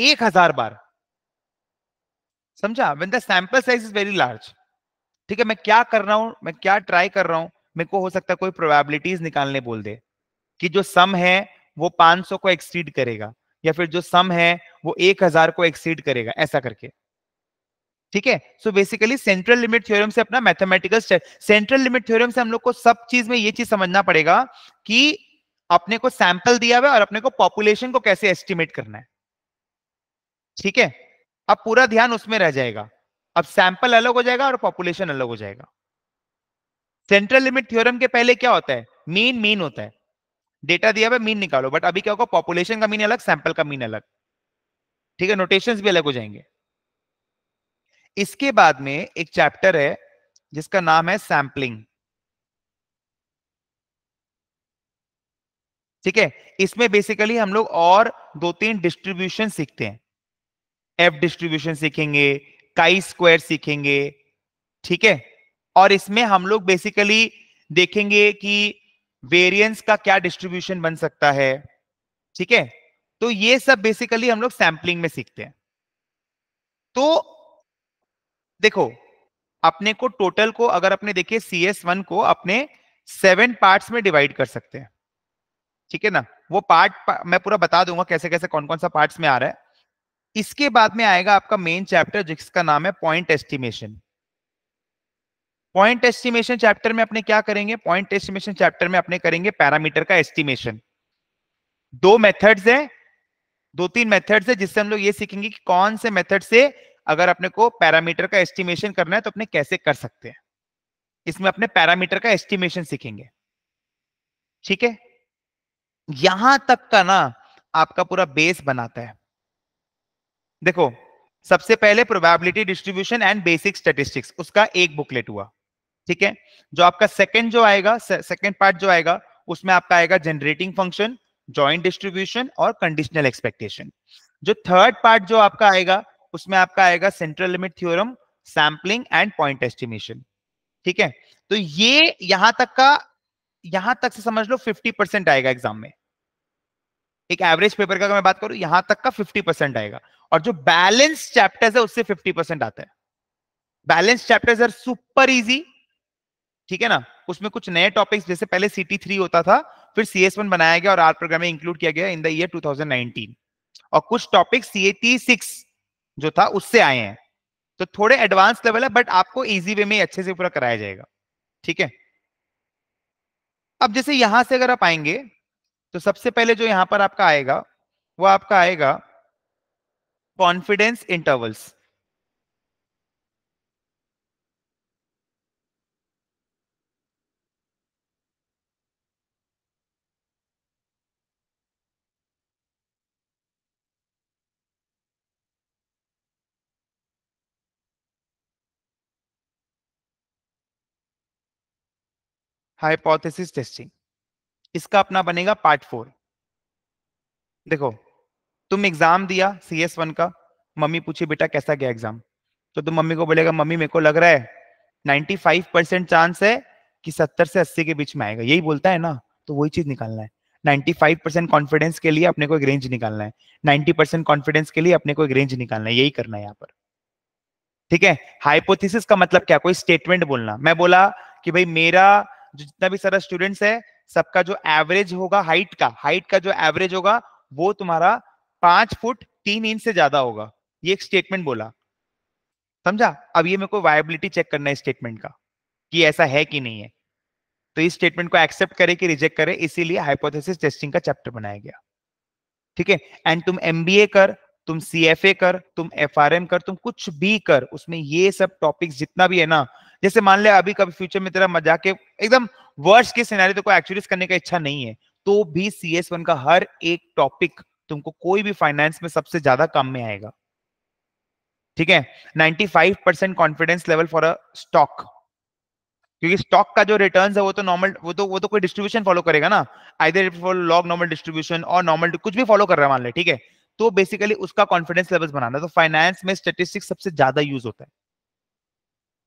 Speaker 1: एक हजार बार समझा when the sample size is very large ठीक है मैं क्या कर रहा हूं मैं क्या ट्राई कर रहा हूं मेरे को हो सकता है कोई प्रोबेबिलिटीज निकालने बोल दे कि जो सम है वो 500 को एक्सीड करेगा या फिर जो सम है वो 1000 को एक्सीड करेगा ऐसा करके ठीक है so basically central limit theorem से अपना मैथमेटिकल सेंट्रल लिमिट थ्योरम से हम लोग को सब चीज में ये चीज समझना पड़ेगा कि अपने को सैंपल दिया हुआ और अपने को पॉपुलेशन को कैसे एस्टिमेट करना है ठीक है अब पूरा ध्यान उसमें रह जाएगा अब सैंपल अलग हो जाएगा और पॉपुलेशन अलग हो जाएगा सेंट्रल लिमिट थ्योरम के पहले क्या होता है मीन मीन होता है डेटा दिया हुआ मीन निकालो बट अभी क्या होगा पॉपुलेशन का मीन अलग सैंपल का मीन अलग ठीक है नोटेशंस भी अलग हो जाएंगे इसके बाद में एक चैप्टर है जिसका नाम है सैंपलिंग ठीक है इसमें बेसिकली हम लोग और दो तीन डिस्ट्रीब्यूशन सीखते हैं एफ डिस्ट्रीब्यूशन सीखेंगे काई स्क्वायर सीखेंगे ठीक है और इसमें हम लोग बेसिकली देखेंगे कि वेरिएंस का क्या डिस्ट्रीब्यूशन बन सकता है ठीक है तो ये सब बेसिकली हम लोग सैम्पलिंग में सीखते हैं तो देखो अपने को टोटल को अगर अपने देखिए सी एस वन को अपने सेवन पार्ट्स में डिवाइड कर सकते हैं ठीक है ना वो पार्ट मैं पूरा बता दूंगा कैसे कैसे कौन कौन सा पार्ट्स में आ रहा है इसके बाद में आएगा आपका मेन चैप्टर जिसका नाम है point estimation point estimation chapter में अपने क्या करेंगे पॉइंट एस्टिमेशन चैप्टर में अपने करेंगे पैरामीटर का एस्टिमेशन दो मेथड्स है दो तीन मेथड्स है जिससे हम लोग ये सीखेंगे कि कौन से मेथड से अगर अपने को पैरामीटर का एस्टिमेशन करना है तो अपने कैसे कर सकते हैं इसमें अपने पैरामीटर का एस्टिमेशन सीखेंगे ठीक है यहां तक का ना आपका पूरा बेस बनाता है देखो सबसे पहले probability distribution and basic statistics उसका एक बुकलेट हुआ ठीक है जो आपका सेकंड जो आएगा सेकंड पार्ट जो आएगा उसमें आपका आएगा जनरेटिंग फंक्शन जॉइंट डिस्ट्रीब्यूशन और कंडीशनल एक्सपेक्टेशन जो थर्ड पार्ट जो आपका आएगा उसमें आपका आएगा central limit theorem sampling and point estimation ठीक है तो ये यहां तक का यहां तक से समझ लो 50 परसेंट आएगा एग्जाम में एक एवरेज पेपर का मैं बात करूं यहां तक का 50 परसेंट आएगा और जो बैलेंस चैप्टर्स है उससे 50 परसेंट आता है balance chapters are super easy ठीक है ना उसमें कुछ नए टॉपिक्स जैसे पहले सीटी थ्री होता था फिर सी बनाया गया और आर प्रोग्राम में इंक्लूड किया गया इन द ईयर टू और कुछ टॉपिक सी जो था उससे आए हैं तो थोड़े एडवांस लेवल है बट आपको इजी वे में अच्छे से पूरा कराया जाएगा ठीक है अब जैसे यहां से अगर आप आएंगे तो सबसे पहले जो यहां पर आपका आएगा वो आपका आएगा कॉन्फिडेंस इंटरवल्स हाइपोथेसिस टेस्टिंग इसका अपना बनेगा पार्ट फोर देखो तुम एग्जाम दिया सी एस वन का मम्मी पूछी बेटा कैसा गया एग्जाम तो तुम तो मम्मी को बोलेगा मम्मी मेरे को लग रहा है 95 परसेंट चांस है कि 70 से 80 के बीच में आएगा यही बोलता है ना तो वही चीज निकालना है 95 परसेंट कॉन्फिडेंस के लिए अपने को एक रेंज निकालना है 90 परसेंट कॉन्फिडेंस के लिए अपने को एक रेंज निकालना है यही करना है यहाँ पर ठीक है हाइपोथिस का मतलब क्या कोई स्टेटमेंट बोलना मैं बोला कि भाई मेरा जितना भी सारा स्टूडेंट्स है सबका जो एवरेज होगा हाइट का हाइट का जो एवरेज होगा वो तुम्हारा पांच फुट तीन इंच से ज्यादा होगा ये एक स्टेटमेंट बोला समझा अब ये मेरे को वायबिलिटी चेक करना है स्टेटमेंट का कि ऐसा है कि नहीं है तो इस स्टेटमेंट को एक्सेप्ट करे कि रिजेक्ट करे इसीलिए हाइपोथेसिस टेस्टिंग का चैप्टर बनाया गया ठीक है एंड तुम एम कर तुम सी कर तुम एफ कर तुम कुछ भी कर उसमें ये सब टॉपिक्स जितना भी है ना जैसे मान ले अभी कभी फ्यूचर में तेरा मजाक एकदम वर्ष के सिनेरियो को एक्चुअलीज करने का इच्छा नहीं है तो भी सी एस वन का हर एक टॉपिक तुमको कोई भी फाइनेंस में सबसे ज्यादा काम में आएगा ठीक है 95 percent confidence level for a stock क्योंकि स्टॉक का जो रिटर्न है वो तो नॉर्मल वो तो वो तो कोई डिस्ट्रीब्यूशन फॉलो करेगा ना either for log normal distribution और नॉर्मल कुछ भी फॉलो कर रहा है मान ले ठीक है तो बेसिकली उसका कॉन्फिडेंस लेवल बनाना तो फाइनेंस में स्टेटिस्टिक्स सबसे ज्यादा यूज होता है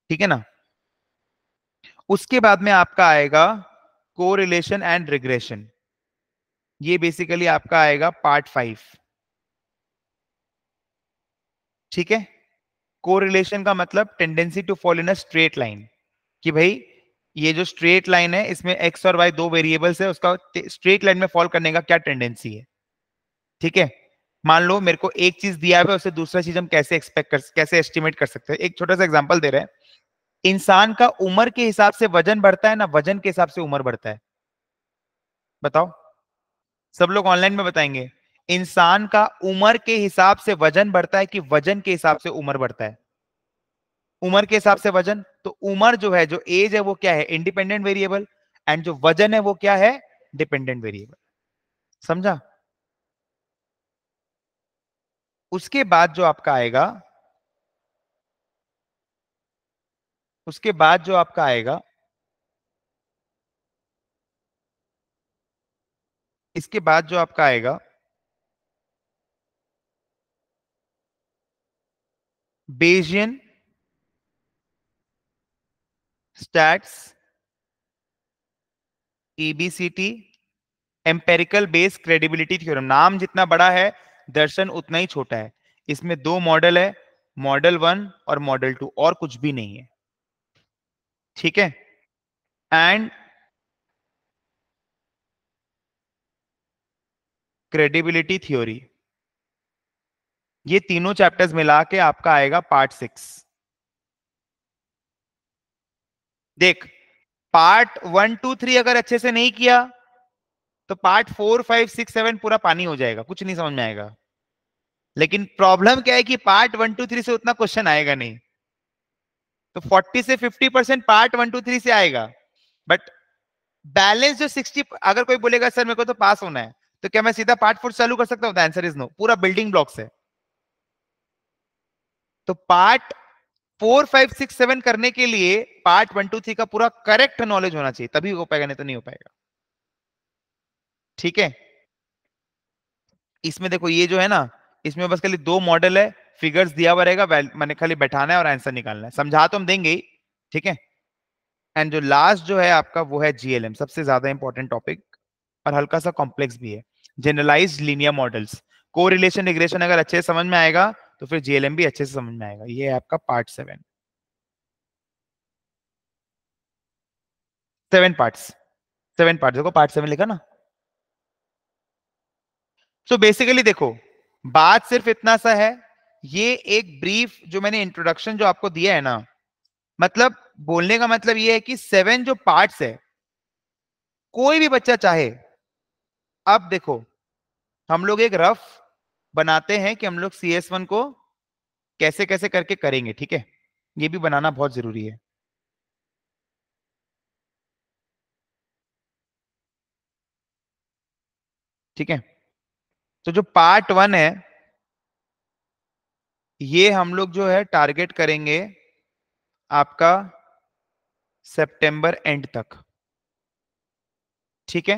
Speaker 1: ठीक है ना उसके बाद में आपका आएगा कोरिलेशन एंड रिग्रेशन ये बेसिकली आपका आएगा पार्ट फाइव ठीक है कोरिलेशन का मतलब tendency to follow in a straight line कि भाई ये जो स्ट्रेट लाइन है इसमें एक्स और वाई दो वेरिएबल्स है उसका स्ट्रेट लाइन में फॉल करने का क्या टेंडेंसी है ठीक है मान लो मेरे को एक चीज दिया हुआ है उसे दूसरा चीज हम कैसे एक्सपेक्ट कर कैसे एस्टिमेट कर सकते हैं एक छोटा सा एग्जांपल दे रहे हैं इंसान का उम्र के हिसाब से वजन बढ़ता है ना वजन के हिसाब से उम्र बढ़ता है बताओ सब लोग ऑनलाइन में बताएंगे इंसान का उम्र के हिसाब से वजन बढ़ता है कि वजन के हिसाब से उम्र बढ़ता है उम्र के हिसाब से वजन तो उम्र जो है जो एज है वो क्या है इंडिपेंडेंट वेरिएबल एंड जो वजन है वो क्या है डिपेंडेंट वेरिएबल समझा उसके बाद जो आपका आएगा उसके बाद जो आपका आएगा इसके बाद जो आपका आएगा Bayesian stats ABCT empirical Bayes credibility theorem नाम जितना बड़ा है दर्शन उतना ही छोटा है इसमें दो मॉडल है मॉडल वन और मॉडल टू और कुछ भी नहीं है ठीक है एंड क्रेडिबिलिटी थ्योरी ये तीनों चैप्टर्स मिला के आपका आएगा पार्ट सिक्स देख पार्ट वन टू थ्री अगर अच्छे से नहीं किया तो part four five six seven पूरा पानी हो जाएगा कुछ नहीं समझ में आएगा लेकिन प्रॉब्लम क्या है कि पार्ट वन टू थ्री से उतना क्वेश्चन आएगा नहीं तो 40 से 50 percent part one two three से आएगा बट बैलेंस जो 60 अगर कोई बोलेगा सर मेरे को तो पास होना है तो क्या मैं सीधा पार्ट फोर चालू कर सकता हूं आंसर इज नो पूरा बिल्डिंग ब्लॉक्स है तो part four five six seven करने के लिए पार्ट वन टू थ्री का पूरा करेक्ट नॉलेज होना चाहिए तभी हो पाएगा नहीं तो नहीं हो पाएगा ठीक है इसमें देखो ये जो है ना इसमें बस खाली दो मॉडल है फिगर्स दिया हुआ रहेगा मैंने खाली बैठाना है और आंसर निकालना है समझा तो हम देंगे ठीक है एंड जो लास्ट जो है आपका वो है जीएलएम सबसे ज्यादा इंपॉर्टेंट टॉपिक और हल्का सा कॉम्प्लेक्स भी है जनरलाइज लीनियर मॉडल्स को रिलेशन रिग्रेशन अगर अच्छे से समझ में आएगा तो फिर जीएलएम भी अच्छे से समझ में आएगा ये है आपका part seven seven part seven part देखो पार्ट सेवन लिखा ना सो so बेसिकली देखो बात सिर्फ इतना सा है ये एक ब्रीफ जो मैंने इंट्रोडक्शन जो आपको दिया है ना मतलब बोलने का मतलब ये है कि सेवन जो पार्ट्स है कोई भी बच्चा चाहे अब देखो हम लोग एक रफ बनाते हैं कि हम लोग सी एस वन को कैसे कैसे करके करेंगे ठीक है ये भी बनाना बहुत जरूरी है ठीक है तो जो पार्ट वन है ये हम लोग जो है टारगेट करेंगे आपका सितंबर एंड तक ठीक है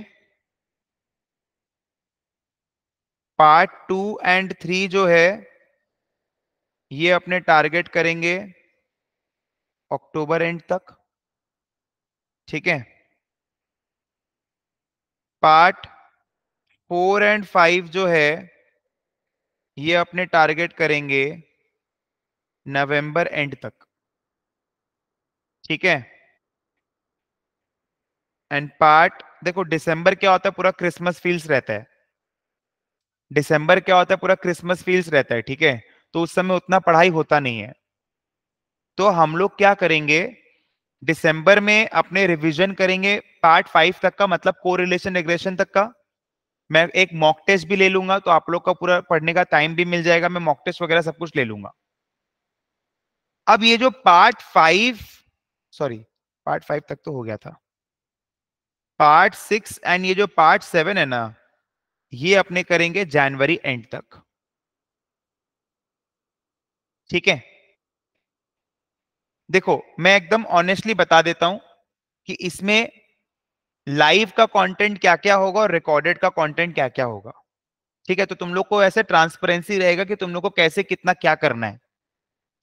Speaker 1: पार्ट टू एंड थ्री जो है ये अपने टारगेट करेंगे अक्टूबर एंड तक ठीक है पार्ट फोर एंड फाइव जो है ये अपने टारगेट करेंगे नवंबर एंड तक ठीक है एंड पार्ट देखो दिसंबर क्या होता है पूरा क्रिसमस फील्स रहता है दिसंबर क्या होता है पूरा क्रिसमस फील्स रहता है ठीक है तो उस समय उतना पढ़ाई होता नहीं है तो हम लोग क्या करेंगे दिसंबर में अपने रिवीजन करेंगे पार्ट फाइव तक का मतलब को रिलेशन रिग्रेशन तक का मैं एक मॉक टेस्ट भी ले लूंगा तो आप लोग का पूरा पढ़ने का टाइम भी मिल जाएगा मैं मॉक टेस्ट वगैरह सब कुछ ले लूंगा अब ये जो part five sorry part five तक तो हो गया था पार्ट सिक्स एंड ये जो पार्ट सेवन है ना ये अपने करेंगे जनवरी एंड तक ठीक है देखो मैं एकदम ऑनेस्टली बता देता हूं कि इसमें लाइव का कंटेंट क्या क्या होगा और रिकॉर्डेड का कंटेंट क्या क्या होगा ठीक है तो तुम लोग को ऐसे ट्रांसपेरेंसी रहेगा कि तुम लोग को कैसे कितना क्या करना है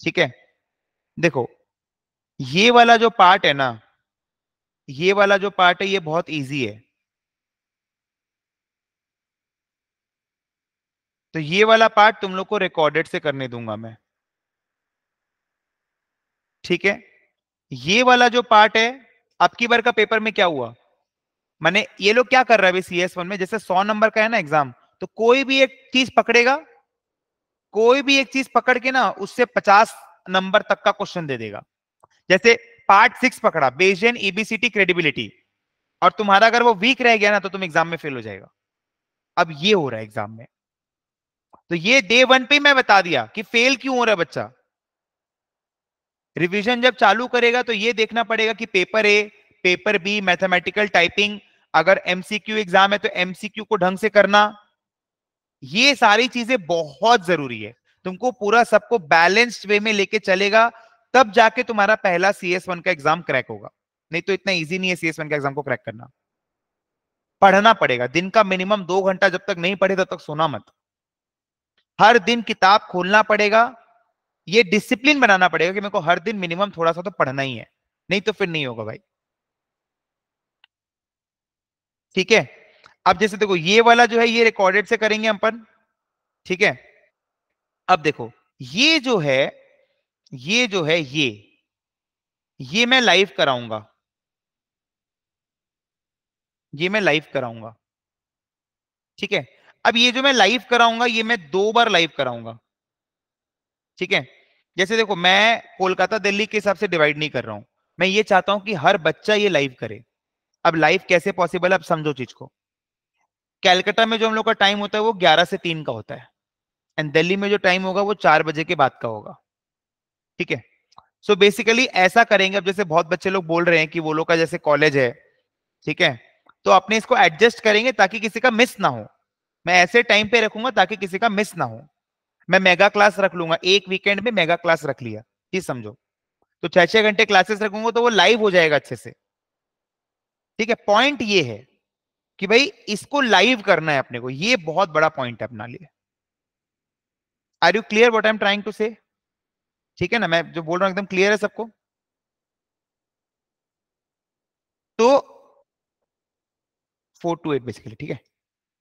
Speaker 1: ठीक है देखो ये वाला जो पार्ट है ना ये वाला जो पार्ट है ये बहुत इजी है तो ये वाला पार्ट तुम लोग को रिकॉर्डेड से करने दूंगा मैं ठीक है ये वाला जो पार्ट है अब की बार का पेपर में क्या हुआ मैंने ये लोग क्या कर रहा है सी एस वन में जैसे सौ नंबर का है ना एग्जाम तो कोई भी एक चीज पकड़ेगा कोई भी एक चीज पकड़ के ना उससे पचास नंबर तक का क्वेश्चन दे देगा जैसे पार्ट सिक्स पकड़ा बेजियन ईबीसीटी क्रेडिबिलिटी और तुम्हारा अगर वो वीक रह गया ना तो तुम एग्जाम में फेल हो जाएगा अब ये हो रहा है एग्जाम में तो ये डे वन पे मैं बता दिया कि फेल क्यों हो रहा है बच्चा रिवीजन जब चालू करेगा तो ये देखना पड़ेगा कि paper A paper B mathematical typing अगर एमसीक्यू एग्जाम है तो एमसीक्यू को ढंग से करना ये सारी चीजें बहुत जरूरी है तुमको पूरा सबको बैलेंस्ड वे में लेके चलेगा तब जाके तुम्हारा पहला सी एस वन का एग्जाम क्रैक होगा नहीं तो इतना ईजी नहीं है सी एस वन का एग्जाम को क्रैक करना पढ़ना पड़ेगा दिन का मिनिमम दो घंटा जब तक नहीं पढ़े तब तक सोना मत हर दिन किताब खोलना पड़ेगा ये डिसिप्लिन बनाना पड़ेगा कि मेरे को हर दिन मिनिमम थोड़ा सा तो पढ़ना ही है नहीं तो फिर नहीं होगा भाई ठीक है अब जैसे देखो ये वाला जो है ये रिकॉर्डेड से करेंगे हम अपन ठीक है अब देखो ये जो है ये जो है ये ये मैं लाइव कराऊंगा ये मैं लाइव कराऊंगा ठीक है अब ये जो मैं लाइव कराऊंगा ये मैं दो बार लाइव कराऊंगा ठीक है जैसे देखो मैं कोलकाता दिल्ली के हिसाब से डिवाइड नहीं कर रहा हूं मैं ये चाहता हूं कि हर बच्चा ये लाइव करे अब लाइव कैसे पॉसिबल है अब समझो चीज को कैलकाटा में जो हम लोग का टाइम होता है वो ग्यारह से तीन का होता है एंड दिल्ली में जो टाइम होगा वो चार बजे के बाद का होगा ठीक है सो बेसिकली ऐसा करेंगे अब जैसे बहुत बच्चे लोग बोल रहे हैं कि वो लोग का जैसे कॉलेज है ठीक है तो अपने इसको एडजस्ट करेंगे ताकि किसी का मिस ना हो मैं ऐसे टाइम पे रखूंगा ताकि किसी का मिस ना हो मैं मेगा क्लास रख लूंगा एक वीकेंड में मेगा क्लास रख लिया ठीक समझो तो छह छह घंटे क्लासेस रखूंगा तो वो लाइव हो जाएगा अच्छे से ठीक है पॉइंट ये है कि भाई इसको लाइव करना है अपने को ये बहुत बड़ा पॉइंट है अपना लिए are you clear what I am trying to say ठीक है ना मैं जो बोल रहा हूँ एकदम क्लियर है सबको तो फोर टू एट बेसिकली ठीक है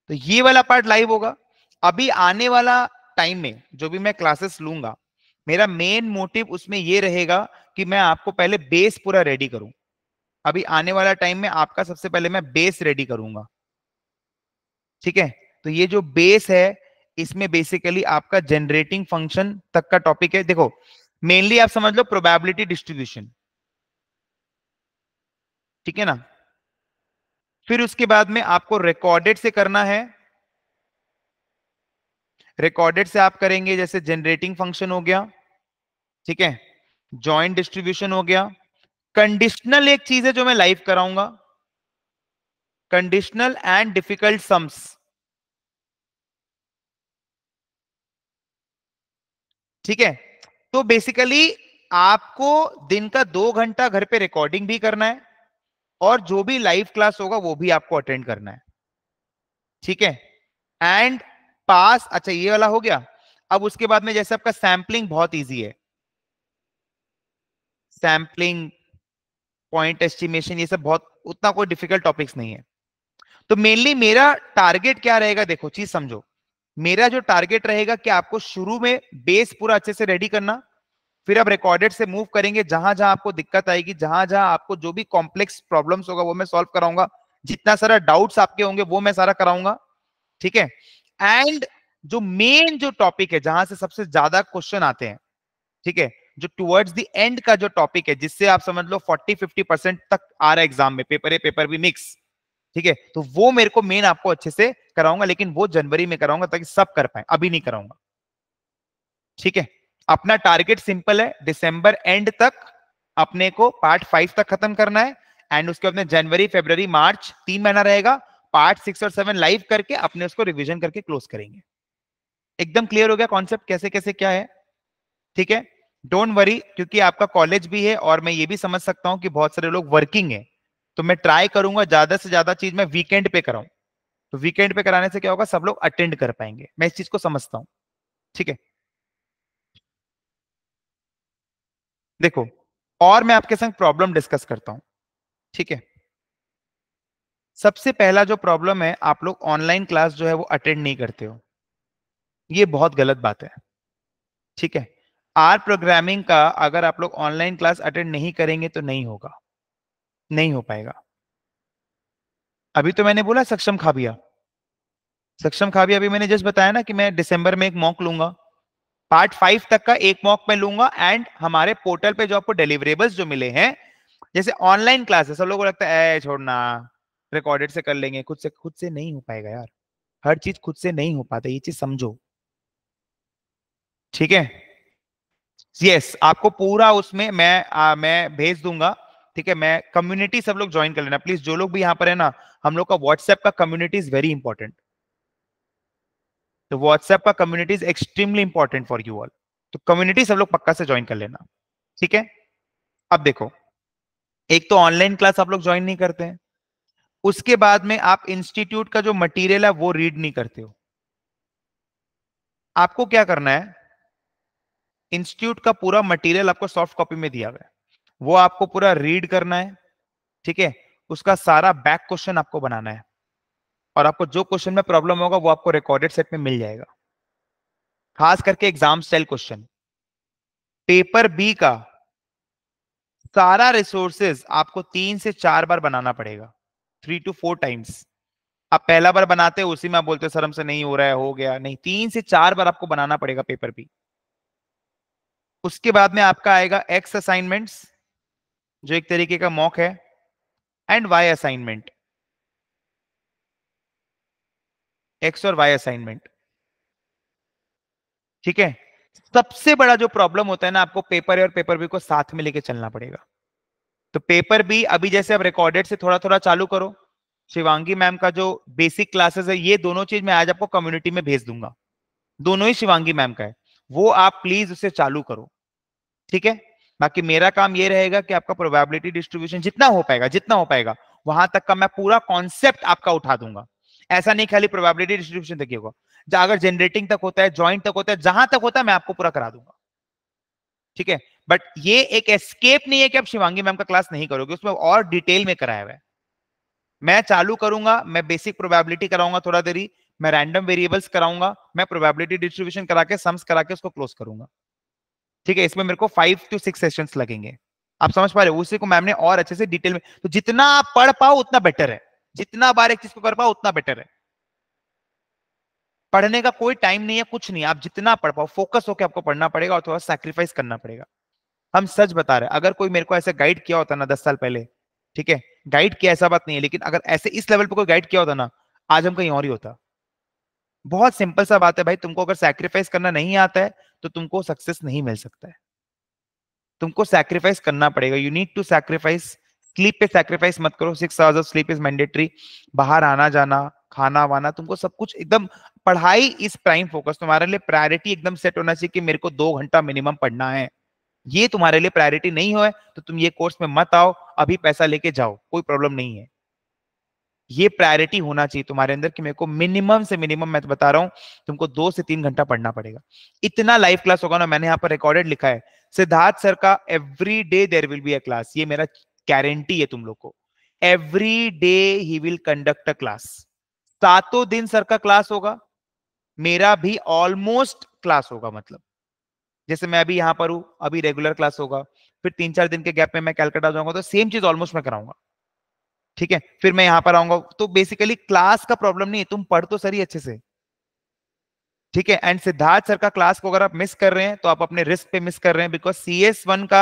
Speaker 1: तो ये वाला पार्ट लाइव होगा अभी आने वाला टाइम में जो भी मैं क्लासेस लूंगा मेरा मेन मोटिव उसमें ये रहेगा कि मैं आपको पहले बेस पूरा रेडी करूं अभी आने वाला टाइम में आपका सबसे पहले मैं बेस रेडी करूंगा ठीक है तो ये जो बेस है इसमें बेसिकली आपका जनरेटिंग फंक्शन तक का टॉपिक है देखो मेनली आप समझ लो प्रोबेबिलिटी डिस्ट्रीब्यूशन ठीक है ना फिर उसके बाद में आपको रिकॉर्डेड से करना है रिकॉर्डेड से आप करेंगे जैसे जनरेटिंग फंक्शन हो गया ठीक है जॉइंट डिस्ट्रीब्यूशन हो गया कंडीशनल एक चीज है जो मैं लाइव कराऊंगा कंडीशनल एंड डिफिकल्ट सम्स ठीक है तो बेसिकली आपको दिन का दो घंटा घर पे रिकॉर्डिंग भी करना है और जो भी लाइव क्लास होगा वो भी आपको अटेंड करना है ठीक है एंड पास अच्छा ये वाला हो गया अब उसके बाद में जैसे आपका सैम्पलिंग बहुत इजी है सैम्पलिंग पॉइंट एस्टिमेशन ये सब बहुत उतना कोई डिफिकल्ट टॉपिक्स नहीं है तो मेनली मेरा टारगेट क्या रहेगा देखो चीज समझो मेरा जो टारगेट रहेगा कि आपको शुरू में बेस पूरा अच्छे से रेडी करना फिर आप रिकॉर्डेड से मूव करेंगे जहां जहां आपको दिक्कत आएगी जहां जहां आपको जो भी कॉम्प्लेक्स प्रॉब्लम्स होगा वो मैं सॉल्व कराऊंगा जितना सारा डाउट्स आपके होंगे वो मैं सारा कराऊंगा ठीक है एंड जो मेन जो टॉपिक है जहां से सबसे ज्यादा क्वेश्चन आते हैं ठीक है जो टुवर्ड्स द एंड का जो टॉपिक है जिससे आप समझ लो 40 50 परसेंट तक आ रहा है एग्जाम में पेपर है पेपर भी मिक्स ठीक है तो वो मेरे को मेन आपको अच्छे से कराऊंगा लेकिन वो जनवरी में कराऊंगा ताकि सब कर पाए अभी नहीं कराऊंगा ठीक है अपना टारगेट सिंपल है दिसंबर एंड तक अपने को पार्ट फाइव तक खत्म करना है एंड उसके बाद जनवरी फेबर मार्च तीन महीना रहेगा पार्ट सिक्स और सेवन लाइव करके अपने उसको रिविजन करके क्लोज करेंगे एकदम क्लियर हो गया कॉन्सेप्ट कैसे कैसे क्या है ठीक है डोंट वरी क्योंकि आपका कॉलेज भी है और मैं ये भी समझ सकता हूं कि बहुत सारे लोग वर्किंग है तो मैं ट्राई करूंगा ज्यादा से ज्यादा चीज मैं वीकेंड पे कराऊं तो वीकेंड पे कराने से क्या होगा सब लोग अटेंड कर पाएंगे मैं इस चीज को समझता हूँ ठीक है देखो और मैं आपके संग प्रॉब्लम डिस्कस करता हूँ ठीक है सबसे पहला जो प्रॉब्लम है आप लोग ऑनलाइन क्लास जो है वो अटेंड नहीं करते हो ये बहुत गलत बात है ठीक है आर प्रोग्रामिंग का अगर आप लोग ऑनलाइन क्लास अटेंड नहीं करेंगे तो नहीं होगा नहीं हो पाएगा अभी तो मैंने बोला सक्षम खाबिया सक्षम खाबिया अभी मैंने जस्ट बताया ना कि मैं दिसंबर में एक मॉक लूंगा पार्ट फाइव तक का एक मॉक मैं लूंगा एंड हमारे पोर्टल पे जो आपको डिलीवरेबल्स जो मिले हैं जैसे ऑनलाइन क्लासेस सब लोगों को लगता है छोड़ना रिकॉर्डेड से कर लेंगे खुद से खुद से नहीं हो पाएगा यार हर चीज खुद से नहीं हो पाता ये चीज समझो ठीक है यस आपको पूरा उसमें मैं आ, मैं भेज दूंगा ठीक है मैं कम्युनिटी सब लोग ज्वाइन कर लेना प्लीज जो लोग भी यहां पर है ना हम लोग का व्हाट्सएप का कम्युनिटी इज वेरी इंपॉर्टेंट तो व्हाट्सएप का community is extremely important for you all तो कम्युनिटी सब लोग पक्का से ज्वाइन कर लेना ठीक है अब देखो एक तो ऑनलाइन क्लास आप लोग ज्वाइन नहीं करते हैं उसके बाद में आप इंस्टीट्यूट का जो मटेरियल है वो रीड नहीं करते हो आपको क्या करना है इंस्टीट्यूट का पूरा मटेरियल आपको सॉफ्ट कॉपी में दिया गया वो आपको पूरा रीड करना है ठीक है उसका सारा बैक क्वेश्चन आपको बनाना है और आपको जो क्वेश्चन में प्रॉब्लम होगा वो आपको रिकॉर्डेड सेट में मिल जाएगा खास करके exam cell question paper B का सारा रिसोर्सेज आपको तीन से चार बार बनाना पड़ेगा थ्री टू फोर टाइम्स आप पहला बार बनाते हो उसी में आप बोलते हो सर हमसे नहीं हो रहा है हो गया नहीं तीन से चार बार आपको बनाना पड़ेगा पेपर भी उसके बाद में आपका आएगा एक्स असाइनमेंट्स जो एक तरीके का मॉक है एंड वाई असाइनमेंट एक्स और वाई असाइनमेंट ठीक है सबसे बड़ा जो प्रॉब्लम होता है ना आपको पेपर ए और पेपर बी को साथ में लेके चलना पड़ेगा तो पेपर बी अभी जैसे आप रिकॉर्डेड से थोड़ा थोड़ा चालू करो शिवांगी मैम का जो बेसिक क्लासेस है ये दोनों चीज मैं आज आपको कम्युनिटी में भेज दूंगा दोनों ही शिवांगी मैम का है वो आप प्लीज उसे चालू करो ठीक है बाकी मेरा काम ये रहेगा कि आपका प्रोबेबिलिटी डिस्ट्रीब्यूशन जितना हो पाएगा जितना हो पाएगा वहां तक का मैं पूरा कॉन्सेप्ट आपका उठा दूंगा ऐसा नहीं खाली प्रोबेबिलिटी डिस्ट्रीब्यूशन तक होगा अगर जनरेटिंग तक होता है ज्वाइंट तक होता है जहां तक होता है मैं आपको पूरा करा दूंगा ठीक है बट ये एक एस्केप नहीं है कि आप शिवांगी मैम का क्लास नहीं करोगे उसमें और डिटेल में कराया हुआ है मैं चालू करूंगा मैं बेसिक प्रोबेबिलिटी कराऊंगा थोड़ा देरी मैं रैंडम वेरिएबल्स कराऊंगा मैं प्रोबेबिलिटी डिस्ट्रीब्यूशन करा के सम्स करा के उसको क्लोज करूंगा ठीक है इसमें मेरे को फाइव टू सिक्स सेशन लगेंगे आप समझ पा रहे हो उसी को मैम ने और अच्छे से डिटेल में तो जितना आप पढ़ पाओ उतना बेटर है जितना बार एक चीज को कर पाओ उतना बेटर है पढ़ने का कोई टाइम नहीं है कुछ नहीं आप जितना पढ़ पाओ फोकस होकर आपको पढ़ना पड़ेगा और थोड़ा सैक्रिफाइस करना पड़ेगा हम सच बता रहे हैं अगर कोई मेरे को ऐसे गाइड किया होता ना दस साल पहले ठीक है गाइड किया ऐसा बात नहीं है लेकिन अगर ऐसे इस लेवल पर कोई गाइड किया होता ना आज हम कहीं और ही होता बहुत सिंपल सा बात है भाई तुमको अगर सैक्रीफाइस करना नहीं आता है तो तुमको सक्सेस नहीं मिल सकता है तुमको सैक्रिफाइस करना पड़ेगा you need to sacrifice sleep पे सैक्रिफाइस मत करो six hours of sleep is mandatory बाहर आना जाना खाना वाना तुमको सब कुछ एकदम पढ़ाई इज प्राइम फोकस तुम्हारे लिए प्रायोरिटी एकदम सेट होना चाहिए कि मेरे को दो घंटा मिनिमम पढ़ना है ये तुम्हारे लिए प्रायोरिटी नहीं हो तो तुम ये कोर्स में मत आओ अभी पैसा लेके जाओ कोई प्रॉब्लम नहीं है ये प्रायोरिटी होना चाहिए तुम्हारे अंदर कि मेरे को मिनिमम से मिनिमम मैं तो बता रहा हूँ तुमको दो से तीन घंटा पढ़ना पड़ेगा इतना लाइव क्लास होगा ना मैंने यहाँ पर रिकॉर्डेड लिखा है सिद्धार्थ सर का every day there will be a class ये मेरा गारंटी है तुम लोग को every day he will conduct a class सातों दिन सर का क्लास होगा मेरा भी ऑलमोस्ट क्लास होगा मतलब जैसे मैं अभी यहां पर हूँ अभी रेगुलर क्लास होगा फिर तीन चार दिन के गैप में मैं कैलकटा जाऊंगा तो सेम चीज ऑलमोस्ट मैं कराऊंगा ठीक है फिर मैं यहां पर आऊंगा तो बेसिकली क्लास का प्रॉब्लम नहीं है तुम पढ़ तो सर ही अच्छे से ठीक है एंड सिद्धार्थ सर का क्लास को अगर आप मिस कर रहे हैं तो आप अपने रिस्क पे मिस कर रहे हैं बिकॉज सी एस वन का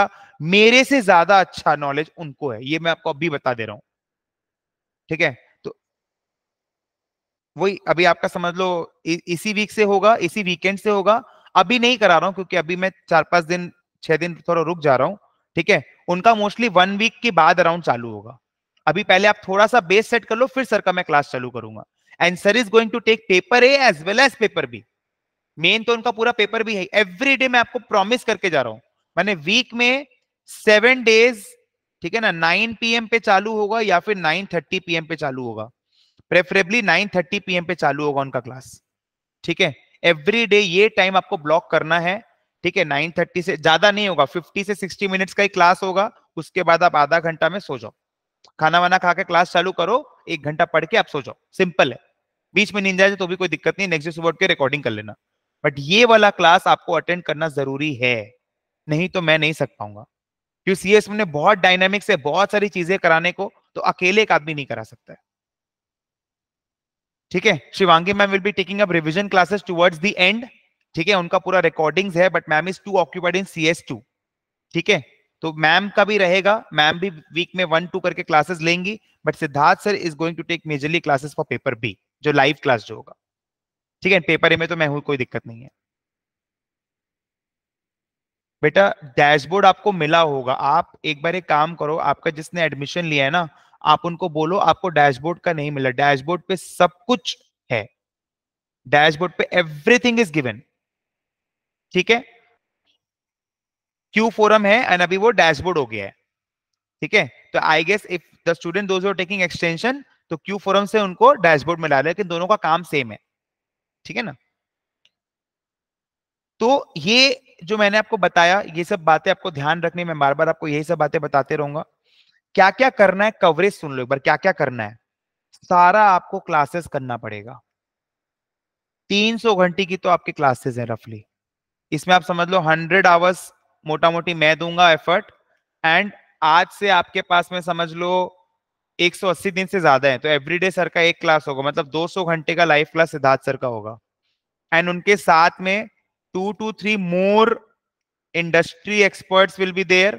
Speaker 1: मेरे से ज्यादा अच्छा नॉलेज उनको है ये मैं आपको अभी बता दे रहा हूं ठीक है तो वही अभी आपका समझ लो इसी वीक से होगा इसी वीकेंड से होगा अभी नहीं करा रहा हूं क्योंकि अभी मैं चार पांच दिन छह दिन थोड़ा रुक जा रहा हूं ठीक है उनका मोस्टली वन वीक के बाद अराउंड चालू होगा अभी पहले आप थोड़ा सा बेस सेट कर लो फिर सर का मैं क्लास चालू करूंगा and sir is going to take paper A as well as paper B main तो उनका पूरा पेपर भी है एवरी डे मैं आपको प्रॉमिस करके जा रहा हूं मैंने वीक में सेवन डेज ठीक है ना नाइन पीएम पे चालू होगा या फिर नाइन थर्टी पीएम पे चालू होगा प्रेफरेबली नाइन थर्टी पीएम पे चालू होगा उनका क्लास ठीक है एवरी डे ये टाइम आपको ब्लॉक करना है ठीक है नाइन थर्टी से ज्यादा नहीं होगा फिफ्टी से सिक्सटी मिनट्स का ही क्लास होगा उसके बाद आप आधा घंटा में सो जाओ खाना वाना खा के क्लास चालू करो एक घंटा पढ़ के आप सोचो सिंपल है बीच में नींद जाए तो भी कोई दिक्कत नहीं नेक्स्ट सुबह के रिकॉर्डिंग कर लेना बट ये वाला क्लास आपको अटेंड करना जरूरी है नहीं तो मैं नहीं सक पाऊंगा क्योंकि सीएस ने बहुत डायनामिक्स है बहुत सारी चीजें कराने को तो अकेले एक आदमी नहीं करा सकता है ठीक है Shivangi ma'am will be taking up revision classes towards the end ठीक है उनका पूरा रिकॉर्डिंग्स है but ma'am is too occupied in S two ठीक है तो मैम का भी रहेगा मैम भी वीक में वन टू करके क्लासेस लेंगी but Siddharth sir is going to take majorly classes for paper B जो लाइव क्लास जो होगा ठीक है पेपर ए में तो मैं हूं कोई दिक्कत नहीं है बेटा डैशबोर्ड आपको मिला होगा आप एक बार एक काम करो आपका जिसने एडमिशन लिया है ना आप उनको बोलो आपको डैशबोर्ड का नहीं मिला डैशबोर्ड पे सब कुछ है डैशबोर्ड पे एवरीथिंग इज गिवन ठीक है क्यू फोरम है एंड अभी वो डैशबोर्ड हो गया है ठीक है तो I guess if the student do taking extension तो क्यू फोरम से उनको डैशबोर्ड में ला लेकिन दोनों का काम सेम है ठीक है ना तो ये जो मैंने आपको बताया ये सब बातें आपको ध्यान रखने में बार बार आपको यही सब बातें बताते रहूंगा क्या क्या करना है कवरेज सुन लो एक बार क्या क्या करना है सारा आपको क्लासेस करना पड़ेगा 300 घंटे की तो आपकी क्लासेस हैं रफली इसमें आप समझ लो 100 आवर्स मोटा मोटी मैं दूंगा एफर्ट एंड आज से आपके पास में समझ लो 180 दिन से ज्यादा है तो एवरीडे सर का एक क्लास होगा मतलब 200 घंटे का लाइव क्लास सिद्धार्थ सर का होगा एंड उनके साथ में two two three more industry experts will be there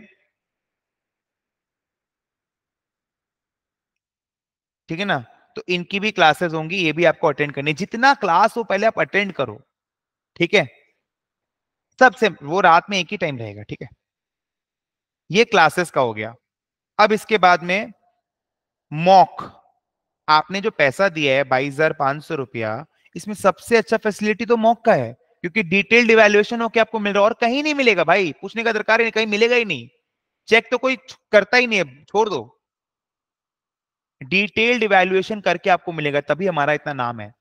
Speaker 1: ठीक है ना तो इनकी भी क्लासेस होंगी ये भी आपको अटेंड करनी जितना क्लास हो पहले आप अटेंड करो ठीक है सबसे वो रात में एक ही टाइम रहेगा ठीक है ये क्लासेस का हो गया अब इसके बाद में मॉक आपने जो पैसा दिया है बाईस हजार पांच सौ रुपया इसमें सबसे अच्छा फैसिलिटी तो मॉक का है क्योंकि डिटेल्ड इवेल्युएशन होकर आपको मिल रहा है और कहीं नहीं मिलेगा भाई पूछने का दरकार ही नहीं कहीं मिलेगा ही नहीं चेक तो कोई करता ही नहीं है छोड़ दो डिटेल्ड इवेल्युएशन करके आपको मिलेगा तभी हमारा इतना नाम है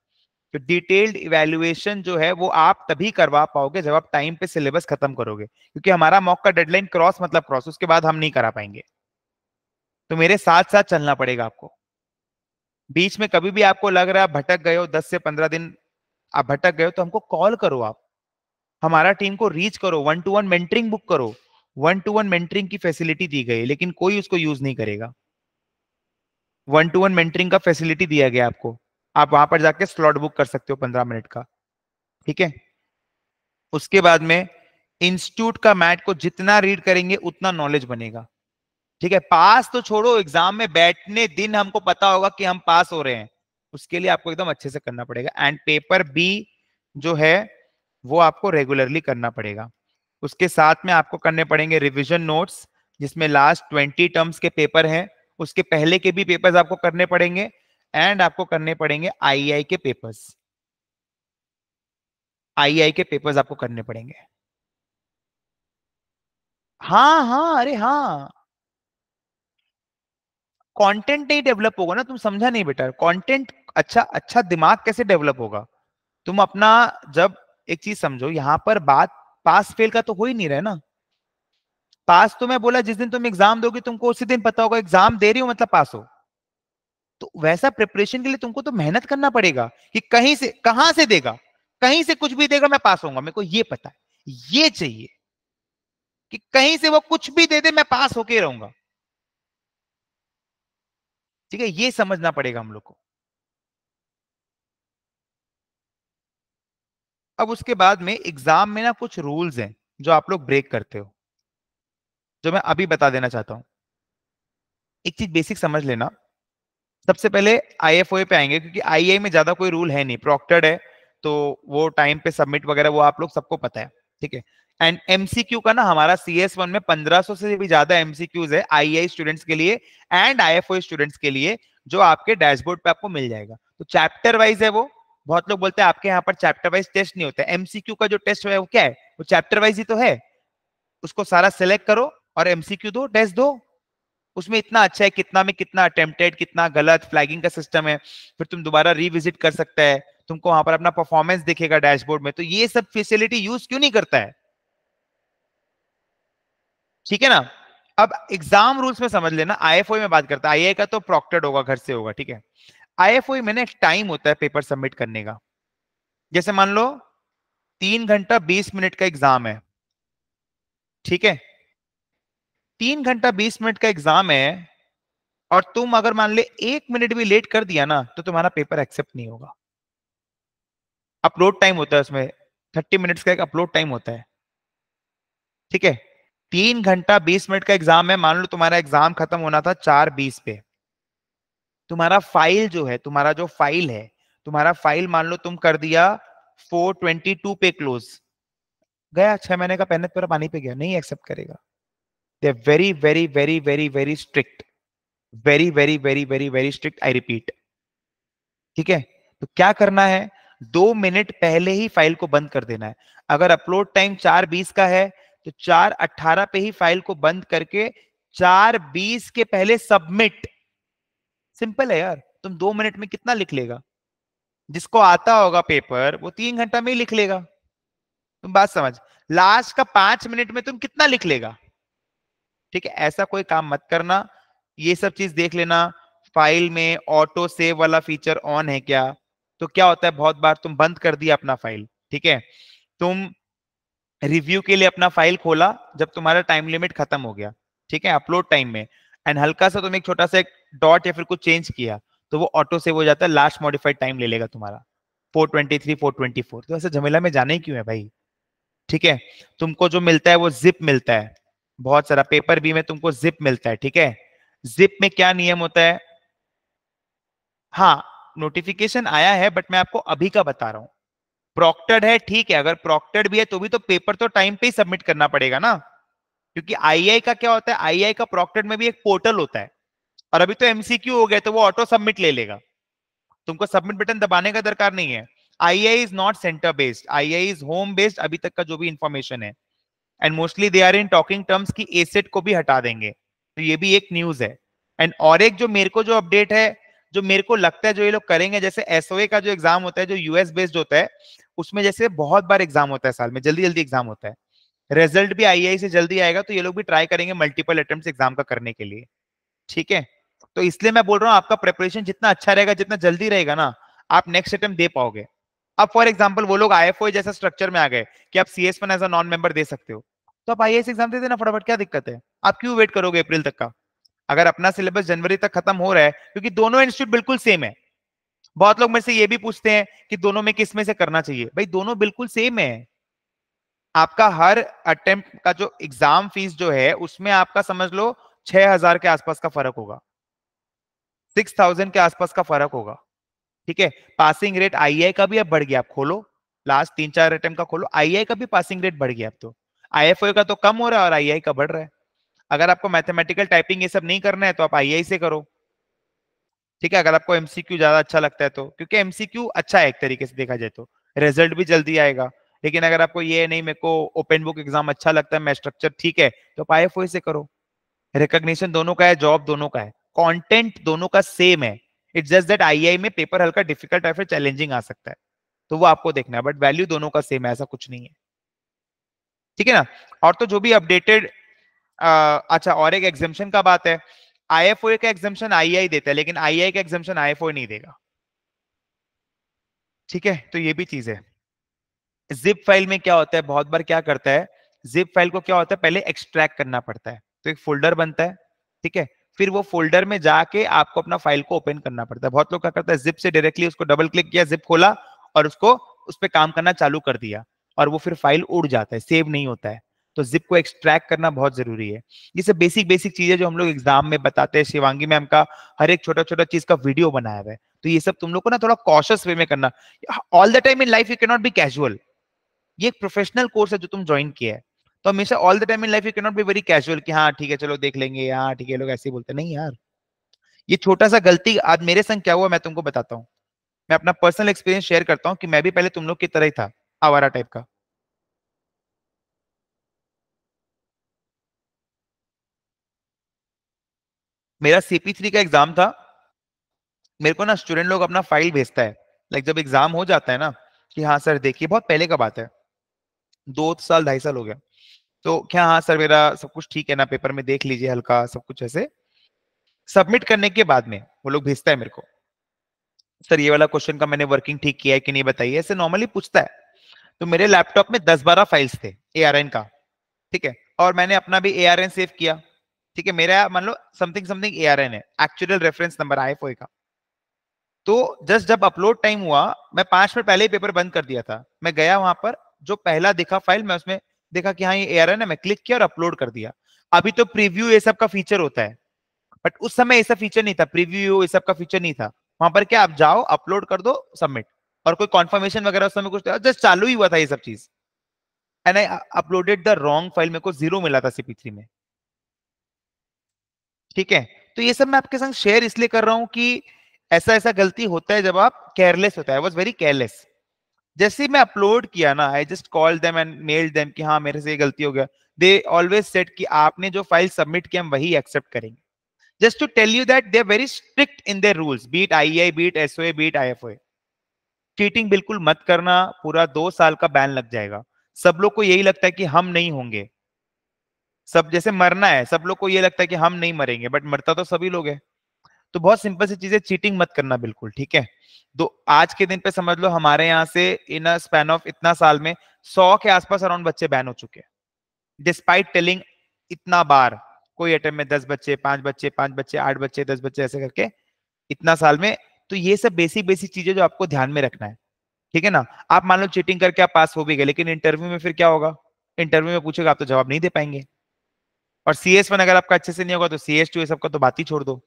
Speaker 1: तो डिटेल्ड इवेल्युएशन जो है वो आप तभी करवा पाओगे जब आप टाइम पे सिलेबस खत्म करोगे क्योंकि हमारा मॉक का डेडलाइन क्रॉस मतलब क्रॉस उसके बाद हम नहीं करा पाएंगे तो मेरे साथ साथ चलना पड़ेगा आपको बीच में कभी भी आपको लग रहा है भटक गए हो दस से पंद्रह दिन आप भटक गए हो तो हमको कॉल करो आप हमारा टीम को रीच करो one to one mentoring book करो वन टू वन मेंटरिंग की फैसिलिटी दी गई लेकिन कोई उसको यूज नहीं करेगा वन टू वन मेंटरिंग का फैसिलिटी दिया गया आपको आप वहां पर जाके स्लॉट बुक कर सकते हो पंद्रह मिनट का ठीक है उसके बाद में इंस्टीट्यूट का मैट को जितना रीड करेंगे उतना नॉलेज बनेगा ठीक है पास तो छोड़ो एग्जाम में बैठने दिन हमको पता होगा कि हम पास हो रहे हैं उसके लिए आपको एकदम अच्छे से करना पड़ेगा एंड पेपर बी जो है वो आपको रेगुलरली करना पड़ेगा उसके साथ में आपको करने पड़ेंगे रिविजन नोट्स जिसमें लास्ट ट्वेंटी टर्म्स के पेपर हैं उसके पहले के भी पेपर्स आपको करने पड़ेंगे एंड आपको करने पड़ेंगे आईआई e के पेपर्स आईआई e के पेपर्स आपको करने पड़ेंगे हाँ हाँ अरे हाँ कंटेंट नहीं डेवलप होगा ना तुम समझा नहीं बेटा कंटेंट अच्छा अच्छा दिमाग कैसे डेवलप होगा तुम अपना जब एक चीज समझो यहां पर बात पास फेल का तो हो ही नहीं रहा ना पास तो मैं बोला जिस दिन तुम एग्जाम दोगे तुमको उसी दिन पता होगा एग्जाम दे रही हो मतलब पास हो तो वैसा प्रिपरेशन के लिए तुमको तो मेहनत करना पड़ेगा कि कहीं से कहां से देगा कहीं से कुछ भी देगा मैं पास होऊंगा मेरे को ये पता है ये चाहिए कि कहीं से वो कुछ भी दे दे मैं पास होके रहूंगा ठीक है ये समझना पड़ेगा हम लोग को अब उसके बाद में एग्जाम में ना कुछ रूल्स हैं जो आप लोग ब्रेक करते हो जो मैं अभी बता देना चाहता हूं एक चीज बेसिक समझ लेना सबसे पहले आई एफ ओ पे आएंगे क्योंकि आई में ज्यादा कोई रूल है नहीं प्रोक्टर्ड है तो वो टाइम पे सबमिट वगैरह वो आप लोग सबको पता है ठीक है एंड एमसीक्यू का ना हमारा सी एस वन में सौ से भी ज्यादा एमसीक्यूज है आई स्टूडेंट्स के लिए and I F O students के लिए जो आपके डैशबोर्ड पे आपको मिल जाएगा तो चैप्टर वाइज है वो बहुत लोग बोलते हैं आपके यहाँ पर चैप्टर वाइज टेस्ट नहीं होता एमसीक्यू का जो टेस्ट है वो क्या है वो चैप्टर वाइज ही तो है उसको सारा सिलेक्ट करो और एमसीक्यू दो टेस्ट दो उसमें इतना अच्छा है कितना में कितना अटेम्प्टेड कितना गलत फ्लैगिंग का सिस्टम है फिर तुम दोबारा रिविजिट कर सकता है तुमको वहां पर अपना परफॉर्मेंस दिखेगा डैशबोर्ड में तो ये सब फैसिलिटी यूज क्यों नहीं करता है ठीक है ना अब एग्जाम रूल्स में समझ लेना ओ e में बात करता आई आईए का तो प्रोक्टेड होगा घर से होगा ठीक है ओ e में ना टाइम होता है पेपर सबमिट करने का जैसे मान लो तीन घंटा बीस मिनट का एग्जाम है ठीक है तीन घंटा बीस मिनट का एग्जाम है और तुम अगर मान ले एक मिनट भी लेट कर दिया ना तो तुम्हारा पेपर एक्सेप्ट नहीं होगा अपलोड टाइम होता है उसमें थर्टी मिनट्स का एक अपलोड टाइम होता है ठीक है तीन घंटा बीस मिनट का एग्जाम है मान लो तुम्हारा एग्जाम खत्म होना था चार बीस पे तुम्हारा फाइल जो है तुम्हारा जो फाइल है तुम्हारा फाइल मान लो तुम कर दिया फोर ट्वेंटी टू पे क्लोज गया छह महीने का पहनत पर पानी पे गया नहीं एक्सेप्ट करेगा they're very very very very very strict very very very very very strict i repeat ठीक है तो क्या करना है दो मिनट पहले ही फाइल को बंद कर देना है अगर अपलोड टाइम चार बीस का है तो चार अट्ठारह पे ही फाइल को बंद करके चार बीस के पहले सबमिट सिंपल है यार तुम दो मिनट में कितना लिख लेगा जिसको आता होगा पेपर वो तीन घंटा में ही लिख लेगा तुम बात समझ लास्ट का पांच मिनट में तुम कितना लिख लेगा ठीक है ऐसा कोई काम मत करना ये सब चीज देख लेना फाइल में ऑटो सेव वाला फीचर ऑन है क्या तो क्या होता है बहुत बार तुम बंद कर दिया अपना फाइल ठीक है तुम रिव्यू के लिए अपना फाइल खोला जब तुम्हारा टाइम लिमिट खत्म हो गया ठीक है अपलोड टाइम में एंड हल्का सा तुम एक छोटा सा डॉट या फिर कुछ चेंज किया तो वो ऑटो सेव हो जाता है लास्ट मॉडिफाइड टाइम ले लेगा तुम्हारा 423 424 तो ऐसे झमेला में जाने क्यों है भाई ठीक है तुमको जो मिलता है वो जिप मिलता है बहुत सारा पेपर बी में तुमको जिप मिलता है ठीक है जिप में क्या नियम होता है हाँ नोटिफिकेशन आया है बट मैं आपको अभी का बता रहा हूं प्रोक्टेड है ठीक है अगर प्रोक्टेड भी है तो भी तो पेपर तो टाइम पे ही सबमिट करना पड़ेगा ना क्योंकि आईआई का क्या होता है आईआई का प्रोक्टेड में भी एक पोर्टल होता है और अभी तो एमसीक्यू हो गया तो वो ऑटो सबमिट ले लेगा तुमको सबमिट बटन दबाने का दरकार नहीं है I I is not center based I I is home based अभी तक का जो भी इंफॉर्मेशन है and mostly they are in talking terms की एसेट को भी हटा देंगे तो ये भी एक न्यूज है एंड और एक जो मेरे को जो अपडेट है जो मेरे को लगता है जो ये लोग करेंगे जैसे एसओए का जो एग्जाम होता है जो यूएस बेस्ड होता है उसमें जैसे बहुत बार एग्जाम होता है साल में जल्दी जल्दी एग्जाम होता है रिजल्ट भी आई e से जल्दी आएगा तो ये लोग भी ट्राई करेंगे मल्टीपल अटेम्प्ट एग्जाम का करने के लिए ठीक है तो इसलिए मैं बोल रहा हूँ आपका प्रेपरेशन जितना अच्छा रहेगा जितना जल्दी रहेगा ना आप नेक्स्ट अटेम्प्ट दे पाओगे अब फॉर एग्जाम्पल वो लोग आई जैसे स्ट्रक्चर में आ गए कि आप C S as a non member दे सकते हो तो आप आई एग्जाम दे देना फटाफट क्या दिक्कत है आप क्यों वेट करोगे अप्रैल तक का अगर अपना सिलेबस जनवरी तक खत्म हो रहा है क्योंकि दोनों इंस्टीट्यूट बिल्कुल सेम है बहुत लोग मेरे से ये भी पूछते हैं कि दोनों में किस में से करना चाहिए भाई दोनों बिल्कुल सेम है आपका हर अटेम्प्ट का जो एग्जाम फीस जो है उसमें आपका समझ लो छह हजार के आसपास का फर्क होगा सिक्स थाउजेंड के आसपास का फर्क होगा ठीक है पासिंग रेट आईआई का भी अब बढ़ गया आप खोलो लास्ट तीन चार अटेम्प का खोलो आईआई का भी पासिंग रेट बढ़ गया अब तो आईएफओ का तो कम हो रहा है और आईआई का बढ़ रहा है अगर आपको मैथमेटिकल टाइपिंग ये सब नहीं करना है तो आप आईआई से करो ठीक है अगर आपको एमसीक्यू ज्यादा अच्छा लगता है तो क्योंकि एमसीक्यू अच्छा है एक तरीके से देखा जाए तो रिजल्ट भी जल्दी आएगा लेकिन अगर आपको ये नहीं मेरे को ओपन बुक एग्जाम अच्छा लगता है मैथ स्ट्रक्चर ठीक है तो आप आई से करो रिकोगशन दोनों का है जॉब दोनों का है कंटेंट दोनों का सेम है इट्स जस्ट दैट आई में पेपर हल्का डिफिकल्ट है फिर चैलेंजिंग आ सकता है तो वो आपको देखना है बट वैल्यू दोनों का सेम है ऐसा कुछ नहीं है ठीक है ना और तो जो भी अपडेटेड अच्छा और एक एग्जामेशन का बात है आई एफ ओ का एग्जामेशन आई देता है लेकिन आई आई का एग्जामेशन आई एफ ओ नहीं देगा ठीक है तो ये भी चीज है जिप फाइल में क्या होता है बहुत बार क्या करता है जिप फाइल को क्या होता है पहले एक्सट्रैक्ट करना पड़ता है तो एक फोल्डर बनता है ठीक है फिर वो फोल्डर में जाके आपको अपना फाइल को ओपन करना पड़ता है बहुत लोग क्या करता है जिप से डायरेक्टली उसको डबल क्लिक किया जिप खोला और उसको उस पर काम करना चालू कर दिया और वो फिर फाइल उड़ जाता है सेव नहीं होता है तो जिप को एक्सट्रैक्ट करना बहुत जरूरी है ये सब बेसिक बेसिक चीजें जो हम लोग एग्जाम में बताते हैं शिवांगी मैम का हर एक छोटा छोटा चीज का वीडियो बनाया हुआ है तो ये सब तुम लोग को ना थोड़ा कॉशियस वे में करना all the time in life you not be casual ये एक प्रोफेशनल कोर्स है जो तुम ज्वाइन किया है तो हमेशा all the time in life you can be very casual कि हाँ ठीक है चलो देख लेंगे हाँ ठीक है लोग ऐसे ही बोलते नहीं यार ये छोटा सा गलती आज मेरे संग क्या हुआ मैं तुमको बताता हूँ मैं अपना पर्सनल एक्सपीरियंस शेयर करता हूँ कि मैं भी पहले तुम लोग की तरह ही था आवारा टाइप का मेरा सीपी थ्री का एग्जाम था मेरे को ना स्टूडेंट लोग अपना फाइल भेजता है लाइक जब एग्जाम हो जाता है ना कि हाँ सर देखिए बहुत पहले का बात है दो साल ढाई साल हो गया तो क्या हाँ सर मेरा सब कुछ ठीक है ना पेपर में देख लीजिए हल्का सब कुछ ऐसे सबमिट करने के बाद में वो लोग भेजता है मेरे को सर ये वाला क्वेश्चन का मैंने वर्किंग ठीक किया है कि नहीं बताइए ऐसे नॉर्मली पूछता है तो मेरे लैपटॉप में दस बारह फाइल्स थे ए का ठीक है और मैंने अपना भी ए सेव किया ठीक है मेरा मान लो समथिंग समथिंग ए है एक्चुअल रेफरेंस नंबर आई का तो जस्ट जब अपलोड टाइम हुआ मैं पांच मिनट पहले ही पेपर बंद कर दिया था मैं गया वहां पर जो पहला दिखा फाइल मैं उसमें देखा कि हाँ ये ए है ना मैं क्लिक किया और अपलोड कर दिया अभी तो प्रीव्यू ये सब का फीचर होता है बट उस समय ऐसा फीचर नहीं था प्रीव्यू ये सब का फीचर नहीं था वहां पर क्या आप जाओ अपलोड कर दो सबमिट और कोई कॉन्फर्मेशन वगैरह उस समय कुछ जस्ट चालू ही हुआ था ये सब चीज and I uploaded the wrong file मेरे को जीरो मिला था सीपी थ्री में ठीक है तो ये सब मैं आपके संग शेयर इसलिए कर रहा हूं कि ऐसा ऐसा गलती होता है जब आप केयरलेस होता है वॉज वेरी केयरलेस जैसे मैं अपलोड किया ना I just call them and mail them कि हाँ मेरे से ये गलती हो गया दे ऑलवेज सेट कि आपने जो फाइल सबमिट किया हम वही एक्सेप्ट करेंगे just to tell you that they very strict in their rules be it I be it A be it IFoA cheating बिल्कुल मत करना पूरा दो साल का बैन लग जाएगा सब लोग को यही लगता है कि हम नहीं होंगे सब जैसे मरना है सब लोग को ये लगता है कि हम नहीं मरेंगे बट मरता तो सभी लोग है तो बहुत सिंपल सी चीजें चीटिंग मत करना बिल्कुल ठीक है तो आज के दिन पे समझ लो हमारे यहाँ से इन स्पैन ऑफ इतना साल में सौ के आसपास अराउंड बच्चे बैन हो चुके हैं डिस्पाइट टेलिंग इतना बार कोई अटेम्प में दस बच्चे पांच बच्चे पांच बच्चे आठ बच्चे दस बच्चे ऐसे करके इतना साल में तो ये सब बेसिक बेसिक चीजें जो आपको ध्यान में रखना है ठीक है ना आप मान लो चीटिंग करके आप पास हो भी गए लेकिन इंटरव्यू में फिर क्या होगा इंटरव्यू में पूछेगा आप तो जवाब नहीं दे पाएंगे और सी एस वन अगर आपका अच्छे से नहीं होगा तो सी एस टू सबका तो बात ही छोड़ दो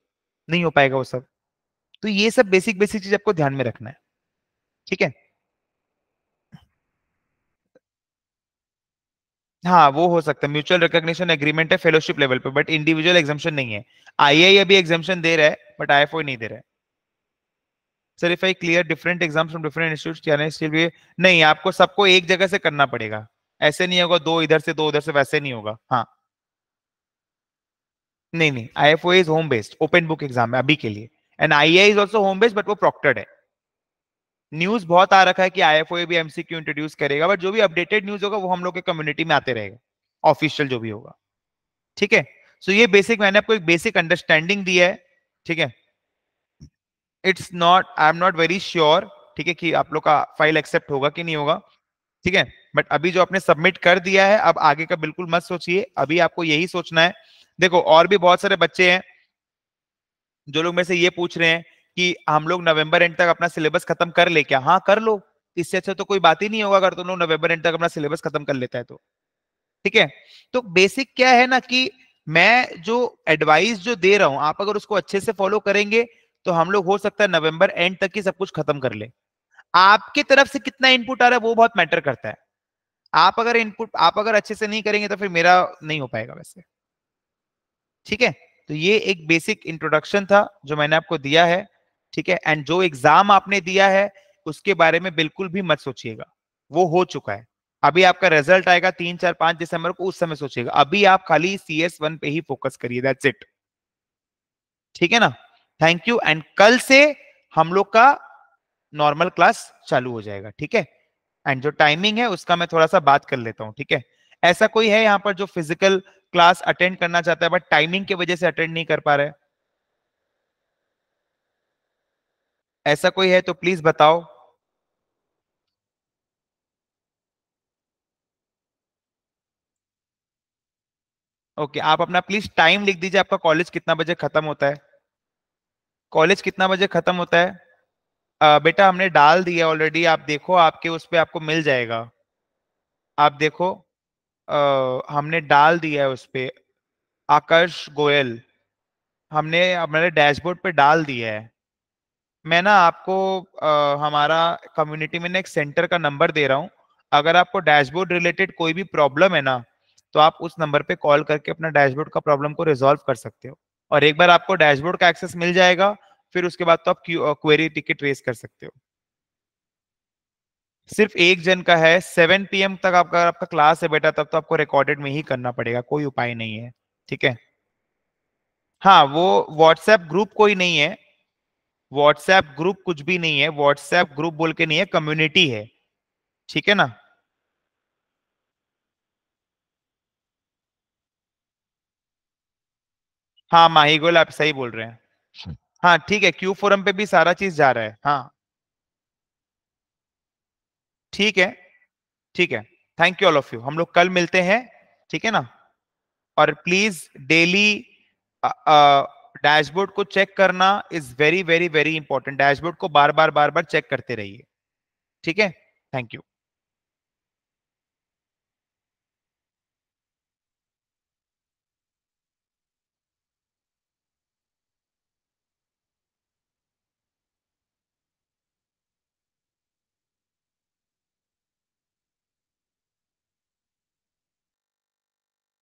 Speaker 1: नहीं हो पाएगा वो सब तो ये सब बेसिक बेसिक चीज आपको ध्यान में रखना है ठीक है हाँ वो हो सकता है म्यूचुअल रिकॉग्निशन एग्रीमेंट है फेलोशिप लेवल पे बट इंडिविजुअल एग्जामेशन नहीं है आई अभी एग्जामेशन दे रहा है बट आई नहीं दे रहा है sir if I clear different exams from different institute नहीं आपको सबको एक जगह से करना पड़ेगा ऐसे नहीं होगा दो इधर से दो उधर से वैसे नहीं होगा हाँ नहीं नहीं I F O is home based open book exam है अभी के लिए and I A is also home based but वो प्रॉक्टर्ड है न्यूज बहुत आ रखा है कि आई एफ ओ भी एमसी क्यू इंट्रोड्यूस करेगा बट जो भी अपडेटेड न्यूज होगा वो हम लोग के कम्युनिटी में आते रहेगा ऑफिशियल जो भी होगा ठीक है सो ये बेसिक मैंने आपको एक बेसिक अंडरस्टैंडिंग दी है ठीक है it's not I am not very sure ठीक है कि आप लोग का फाइल एक्सेप्ट होगा कि नहीं होगा ठीक है बट अभी जो आपने सबमिट कर दिया है अब आगे का बिल्कुल मत सोचिए अभी आपको यही सोचना है देखो और भी बहुत सारे बच्चे हैं जो लोग मेरे से ये पूछ रहे हैं कि हम लोग नवंबर एंड तक अपना सिलेबस खत्म कर ले क्या हाँ कर लो इससे अच्छा तो कोई बात ही नहीं होगा अगर तुम तो लोग नवंबर एंड तक अपना सिलेबस खत्म कर लेता है तो ठीक है तो बेसिक क्या है ना कि मैं जो एडवाइस जो दे रहा हूं आप अगर उसको अच्छे से फॉलो करेंगे तो हम लोग हो सकता है नवंबर एंड तक ही सब कुछ खत्म कर ले आपकी तरफ से कितना इनपुट आ रहा है वो बहुत मैटर करता है आप अगर इनपुट आप अगर अच्छे से नहीं करेंगे तो फिर मेरा नहीं हो पाएगा वैसे ठीक है तो ये एक बेसिक इंट्रोडक्शन था जो मैंने आपको दिया है ठीक है एंड जो एग्जाम आपने दिया है उसके बारे में बिल्कुल भी मत सोचिएगा वो हो चुका है अभी आपका रिजल्ट आएगा तीन चार पांच दिसंबर को उस समय सोचिएगा अभी आप खाली सी एस वन पे ही फोकस करिए दैट्स इट ठीक है ना थैंक यू एंड कल से हम लोग का नॉर्मल क्लास चालू हो जाएगा ठीक है एंड जो टाइमिंग है उसका मैं थोड़ा सा बात कर लेता हूँ ठीक है ऐसा कोई है यहाँ पर जो फिजिकल क्लास अटेंड करना चाहता है बट टाइमिंग की वजह से अटेंड नहीं कर पा रहे ऐसा कोई है तो प्लीज बताओ ओके okay, आप अपना प्लीज टाइम लिख दीजिए आपका कॉलेज कितना बजे खत्म होता है कॉलेज कितना बजे खत्म होता है आ, बेटा हमने डाल दिया ऑलरेडी आप देखो आपके उस पर आपको मिल जाएगा आप देखो आ, हमने डाल दिया है उस पर आकर्ष गोयल हमने हमारे डैशबोर्ड पे डाल दिया है मैं ना आपको आ, हमारा कम्युनिटी में ना एक सेंटर का नंबर दे रहा हूँ अगर आपको डैशबोर्ड रिलेटेड कोई भी प्रॉब्लम है ना तो आप उस नंबर पे कॉल करके अपना डैशबोर्ड का प्रॉब्लम को रिजॉल्व कर सकते हो और एक बार आपको डैशबोर्ड का एक्सेस मिल जाएगा फिर उसके बाद तो आप क्वेरी टिकट रेस कर सकते हो सिर्फ एक जन का है सेवन एम तक आपका आपका क्लास है बेटा तब तो आपको रिकॉर्डेड में ही करना पड़ेगा कोई उपाय नहीं है ठीक है हाँ वो व्हाट्सएप ग्रुप कोई नहीं है व्हाट्सएप ग्रुप कुछ भी नहीं है व्हाट्सएप ग्रुप बोल के नहीं है कम्युनिटी है ठीक है ना हाँ माही गोल आप सही बोल रहे हैं हम्म। हाँ ठीक है क्यू फोरम पे भी सारा चीज जा रहा है हाँ ठीक है ठीक है thank you all of you हम लोग कल मिलते हैं ठीक है ना और प्लीज डेली डैशबोर्ड को चेक करना is very very very important dashboard को बार बार बार बार चेक करते रहिए ठीक है थैंक यू